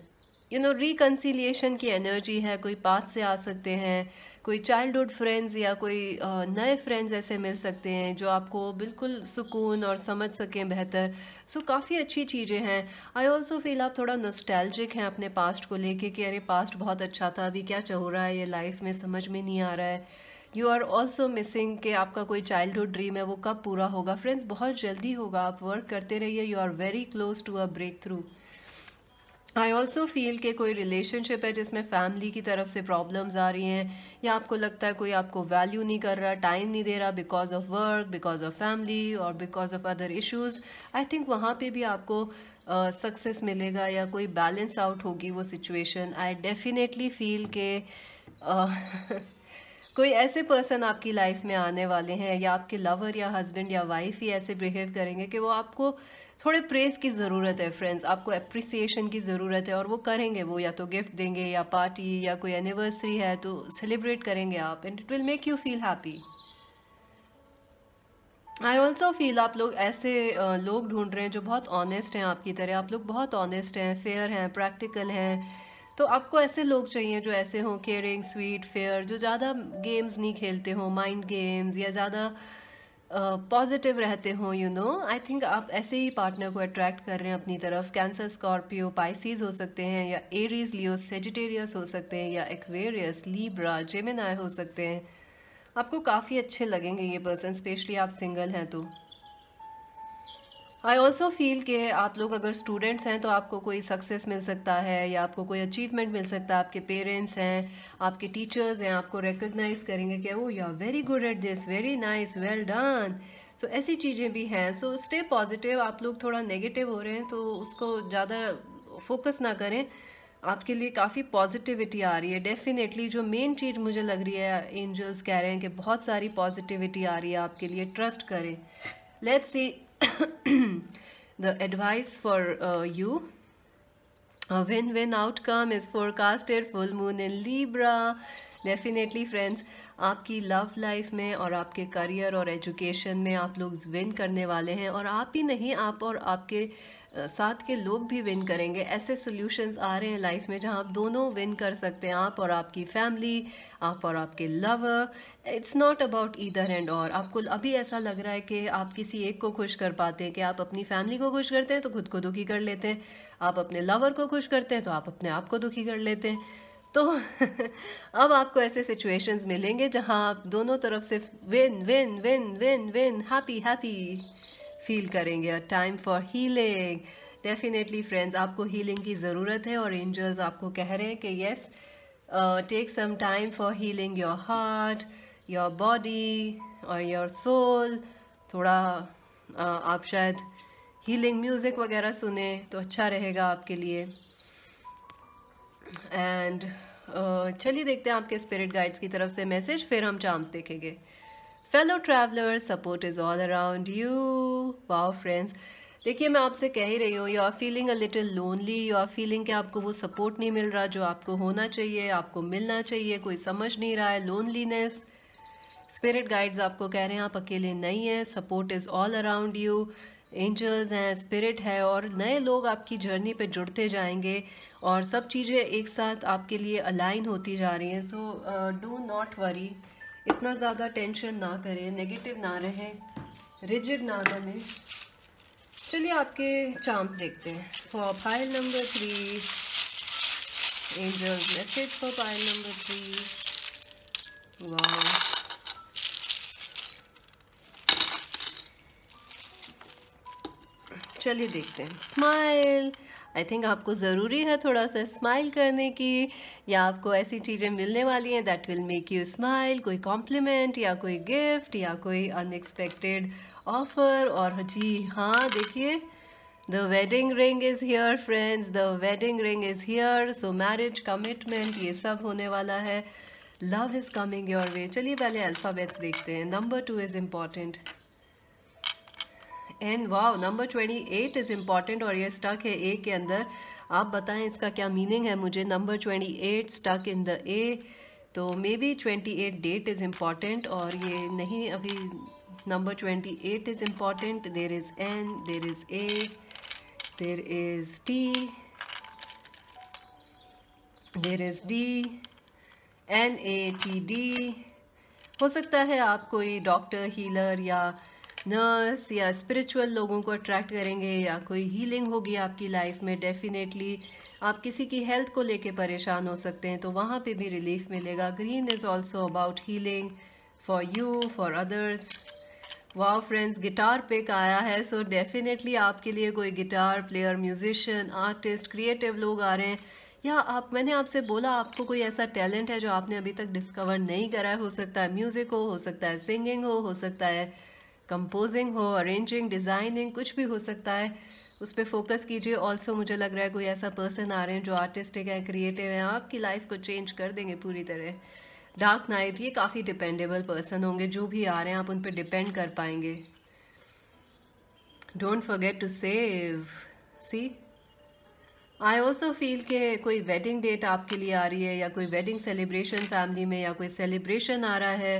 you know reconciliation की एनर्जी है कोई पास से आ सकते हैं कोई चाइल्डहुड फ्रेंड्स या कोई नए फ्रेंड्स ऐसे मिल सकते हैं जो आपको बिल्कुल सुकून और समझ सकें बेहतर सो so, काफ़ी अच्छी चीज़ें हैं आई ऑल्सो फील आप थोड़ा नोस्टैल्जिक हैं अपने पास्ट को लेके कि अरे पास्ट बहुत अच्छा था अभी क्या हो रहा है ये लाइफ में समझ में नहीं आ रहा है यू आर ऑल्सो मिसिंग कि आपका कोई चाइल्ड हुड ड्रीम है वो कब पूरा होगा फ्रेंड्स बहुत जल्दी होगा आप वर्क करते रहिए you are very close to a breakthrough I also feel कि कोई रिलेशनशिप है जिसमें फैमिली की तरफ से प्रॉब्लम्स आ रही हैं या आपको लगता है कोई आपको वैल्यू नहीं कर रहा टाइम नहीं दे रहा because of work because of family और because of other issues I think वहाँ पर भी आपको सक्सेस uh, मिलेगा या कोई बैलेंस आउट होगी वो सिचुएशन आई डेफिनेटली फील के uh, कोई ऐसे पर्सन आपकी लाइफ में आने वाले हैं या आपके लवर या हस्बैंड या वाइफ ही ऐसे बिहेव करेंगे कि वो आपको थोड़े प्रेस की ज़रूरत है फ्रेंड्स आपको अप्रिसिएशन की ज़रूरत है और वो करेंगे वो या तो गिफ्ट देंगे या पार्टी या कोई एनिवर्सरी है तो सेलिब्रेट करेंगे आप and it will make you feel happy I also feel आप लोग ऐसे लोग ढूंढ रहे हैं जो बहुत ऑनेस्ट हैं आपकी तरह आप लोग बहुत ऑनेस्ट हैं फेयर हैं प्रैक्टिकल हैं तो आपको ऐसे लोग चाहिए जो ऐसे हों केयरिंग स्वीट फेयर जो ज़्यादा गेम्स नहीं खेलते हों माइंड गेम्स या ज़्यादा पॉजिटिव uh, रहते हों यू नो आई थिंक आप ऐसे ही पार्टनर को अट्रैक्ट कर रहे हैं अपनी तरफ कैंसर स्कॉर्पियो पाइसीज हो सकते हैं या एरीज लियो सेजिटेरियस हो सकते हैं या एक्वेरियस लीब्रा जेमिनाय हो सकते हैं आपको काफ़ी अच्छे लगेंगे ये पर्सन स्पेशली आप सिंगल हैं तो आई ऑल्सो फील कि आप लोग अगर स्टूडेंट्स हैं तो आपको कोई सक्सेस मिल सकता है या आपको कोई अचीवमेंट मिल सकता है आपके पेरेंट्स हैं आपके टीचर्स हैं आपको रिकग्नाइज करेंगे कि वो you are very good at this very nice well done so ऐसी चीज़ें भी हैं सो स्टे पॉजिटिव आप लोग थोड़ा नेगेटिव हो रहे हैं तो उसको ज़्यादा फोकस ना करें आपके लिए काफ़ी पॉजिटिविटी आ रही है डेफिनेटली जो मेन चीज़ मुझे लग रही है एंजल्स कह रहे हैं कि बहुत सारी पॉजिटिविटी आ रही है आपके लिए ट्रस्ट करें let's see the advice for uh, you a win win outcome is forecasted full moon in libra definitely friends आपकी लव लाइफ में और आपके करियर और एजुकेशन में आप लोग विन करने वाले हैं और आप ही नहीं आप और आपके साथ के लोग भी विन करेंगे ऐसे सॉल्यूशंस आ रहे हैं लाइफ में जहां आप दोनों विन कर सकते हैं आप और आपकी फैमिली आप और आपके lover it's not about either and और आपको अभी ऐसा लग रहा है कि आप किसी एक को खुश कर पाते हैं कि आप अपनी फैमिली को खुश करते हैं तो खुद को दुखी कर लेते हैं आप अपने लवर को खुश करते हैं तो आप अपने आप को दुखी कर लेते हैं तो [laughs] अब आपको ऐसे सिचुएशंस मिलेंगे जहां आप दोनों तरफ से win win win win win happy happy feel करेंगे और time for healing definitely friends आपको हीलिंग की ज़रूरत है और एंजल्स आपको कह रहे हैं कि yes take some time for healing your heart your body और योर सोल थोड़ा uh, आप शायद हीलिंग म्यूज़िक वगैरह सुने तो अच्छा रहेगा आपके लिए एंड uh, चलिए देखते हैं आपके स्पिरिट गाइड्स की तरफ से मैसेज फिर हम चांस देखेंगे fellow traveller support is all around you wow friends देखिए मैं आपसे कह ही रही हूँ you are feeling a little lonely you are feeling कि आपको वो सपोर्ट नहीं मिल रहा जो आपको होना चाहिए आपको मिलना चाहिए कोई समझ नहीं रहा है लोनलीनेस स्पिरिट गाइड्स आपको कह रहे हैं आप अकेले नहीं हैं support is all around you angels हैं स्पिरिट है और नए लोग आपकी जर्नी पे जुड़ते जाएंगे और सब चीज़ें एक साथ आपके लिए अलाइन होती जा रही हैं सो डू नॉट वरी इतना ज़्यादा टेंशन ना करें नेगेटिव ना रहें रिजिड ना बने चलिए आपके चांस देखते हैं for file number three angel message for file number three वाह चलिए देखते हैं स्माइल आई थिंक आपको ज़रूरी है थोड़ा सा स्माइल करने की या आपको ऐसी चीज़ें मिलने वाली हैं that will make you smile कोई कॉम्प्लीमेंट या कोई गिफ्ट या कोई अनएक्सपेक्टेड ऑफर और जी हाँ देखिए the wedding ring is here friends the wedding ring is here so marriage commitment ये सब होने वाला है love is coming your way चलिए पहले अल्फ़ाबेट्स देखते हैं number two is important N wow number twenty eight is important और ये स्टक है ए के अंदर आप बताएं इसका क्या मीनिंग है मुझे number twenty eight stuck in the A तो maybe twenty eight date is important और ये नहीं अभी number twenty eight is important there is N there is A there is T there is D N A T D हो सकता है आप कोई डॉक्टर हीलर या नर्स या स्पिरिचुअल लोगों को अट्रैक्ट करेंगे या कोई हीलिंग होगी आपकी लाइफ में डेफिनेटली आप किसी की हेल्थ को लेके परेशान हो सकते हैं तो वहाँ पे भी रिलीफ मिलेगा green is also about healing for you for others wow friends guitar pick आया है सो so डेफिनेटली आपके लिए कोई guitar player musician artist creative लोग आ रहे हैं या आप मैंने आपसे बोला आपको कोई ऐसा टैलेंट है जो आपने अभी तक डिस्कवर नहीं करा है हो सकता है म्यूज़िक हो हो सकता है सिंगिंग हो हो सकता है कंपोजिंग हो अरेंजिंग डिज़ाइनिंग कुछ भी हो सकता है उस पर फोकस कीजिए ऑल्सो मुझे लग रहा है कोई ऐसा पर्सन आ रहे हैं जो आर्टिस्टिक है क्रिएटिव है आपकी लाइफ को चेंज कर देंगे पूरी तरह डार्क नाइट ये काफ़ी डिपेंडेबल पर्सन होंगे जो भी आ रहे हैं आप उन पर डिपेंड कर पाएंगे don't forget to save see I also feel के कोई वेडिंग डेट आपके लिए आ रही है या कोई वेडिंग सेलिब्रेशन फैमिली में या कोई सेलिब्रेशन आ रहा है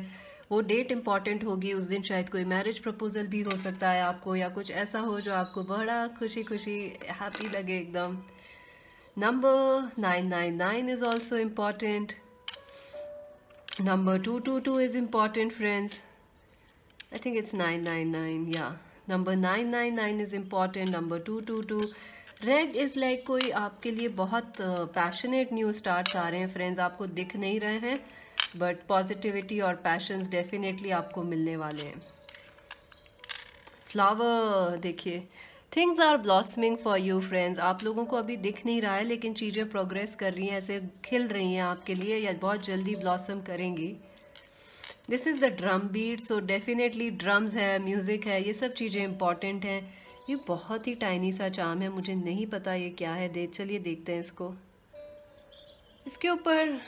वो डेट इंपॉर्टेंट होगी उस दिन शायद कोई मैरिज प्रपोजल भी हो सकता है आपको या कुछ ऐसा हो जो आपको बड़ा खुशी खुशी हैप्पी लगे एकदम number nine nine nine is also important think it's nine nine nine या number nine nine nine is important number two two two red is like कोई आपके लिए बहुत पैशनेट न्यू स्टार्ट आ रहे हैं फ्रेंड्स आपको दिख नहीं रहे हैं बट पॉजिटिविटी और पैशंस डेफिनेटली आपको मिलने वाले हैं फ्लावर देखिए things are blossoming for you friends आप लोगों को अभी दिख नहीं रहा है लेकिन चीज़ें प्रोग्रेस कर रही हैं ऐसे खिल रही हैं आपके लिए या बहुत जल्दी ब्लॉसम करेंगी this is the drum beat so definitely drums है म्यूज़िक है ये सब चीज़ें इंपॉर्टेंट हैं ये बहुत ही टाइनी सा चाम है मुझे नहीं पता ये क्या है दे चलिए देखते हैं इसको इसके ऊपर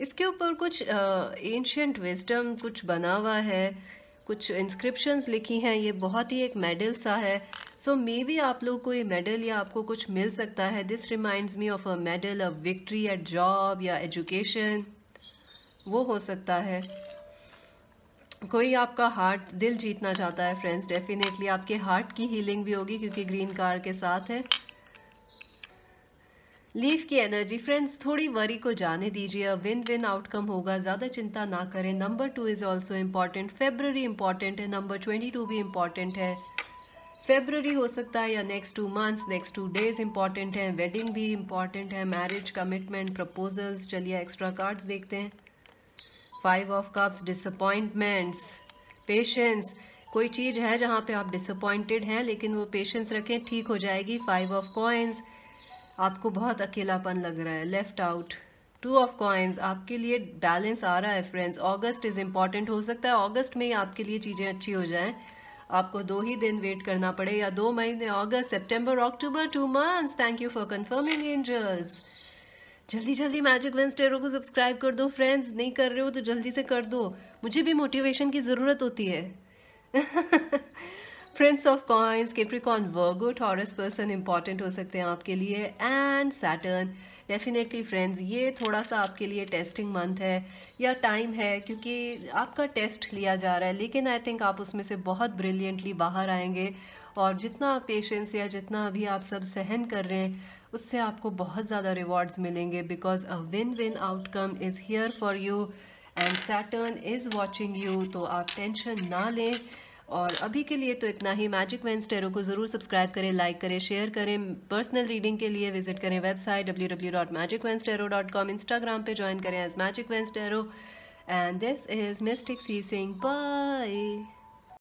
इसके ऊपर कुछ एंशियंट विजडम कुछ बना हुआ है कुछ इंस्क्रिप्शंस लिखी हैं ये बहुत ही एक मेडल सा है सो मे बी आप लोग को ये मेडल या आपको कुछ मिल सकता है this reminds me of a medal a victory at job या एजुकेशन वो हो सकता है कोई आपका हार्ट दिल जीतना चाहता है फ्रेंड्स डेफिनेटली आपके हार्ट की हीलिंग भी होगी क्योंकि ग्रीन कार के साथ है लीव की एनर्जी फ्रेंड्स थोड़ी वरी को जाने दीजिए विन विन आउटकम होगा ज़्यादा चिंता ना करें number two is also important Feb important है नंबर ट्वेंटी टू भी इम्पॉर्टेंट है फेबररी हो सकता है या next two months next two days important हैं वेडिंग भी इम्पॉर्टेंट है मैरिज कमिटमेंट प्रपोजल्स चलिए एक्स्ट्रा कार्ड्स देखते हैं five of cups disappointments patience कोई चीज़ है जहाँ पे आप डिसअपॉइंटेड हैं लेकिन वो पेशेंस रखें ठीक हो जाएगी फाइव ऑफ कॉइन्स आपको बहुत अकेलापन लग रहा है left out two of coins आपके लिए बैलेंस आ रहा है फ्रेंड्स ऑगस्ट इज़ इम्पॉर्टेंट हो सकता है ऑगस्ट में ही आपके लिए चीज़ें अच्छी हो जाएं आपको दो ही दिन वेट करना पड़े या दो महीने अगस्त सितंबर अक्टूबर two months thank you for confirming angels जल्दी जल्दी मैजिक वेंस टेरो को सब्सक्राइब कर दो फ्रेंड्स नहीं कर रहे हो तो जल्दी से कर दो मुझे भी मोटिवेशन की ज़रूरत होती है [laughs] prince of coins Capricorn Virgo Taurus person important हो सकते हैं आपके लिए एंड सैटर्न डेफिनेटली फ्रेंड्स ये थोड़ा सा आपके लिए टेस्टिंग मंथ है या टाइम है क्योंकि आपका टेस्ट लिया जा रहा है लेकिन आई थिंक आप उसमें से बहुत ब्रिलियंटली बाहर आएंगे और जितना पेशेंस या जितना अभी आप सब सहन कर रहे हैं उससे आपको बहुत ज़्यादा रिवॉर्ड्स मिलेंगे because a win win outcome is here for you and Saturn is watching you तो आप टेंशन ना लें और अभी के लिए तो इतना ही मैजिक वेंस टेरो को ज़रूर सब्सक्राइब करें लाइक करें शेयर करें पर्सनल रीडिंग के लिए विजिट करें website W W dot magic veins tarot dot com Instagram पर ज्वाइन करें as magic veins Tarot and this is mistake C Singh bye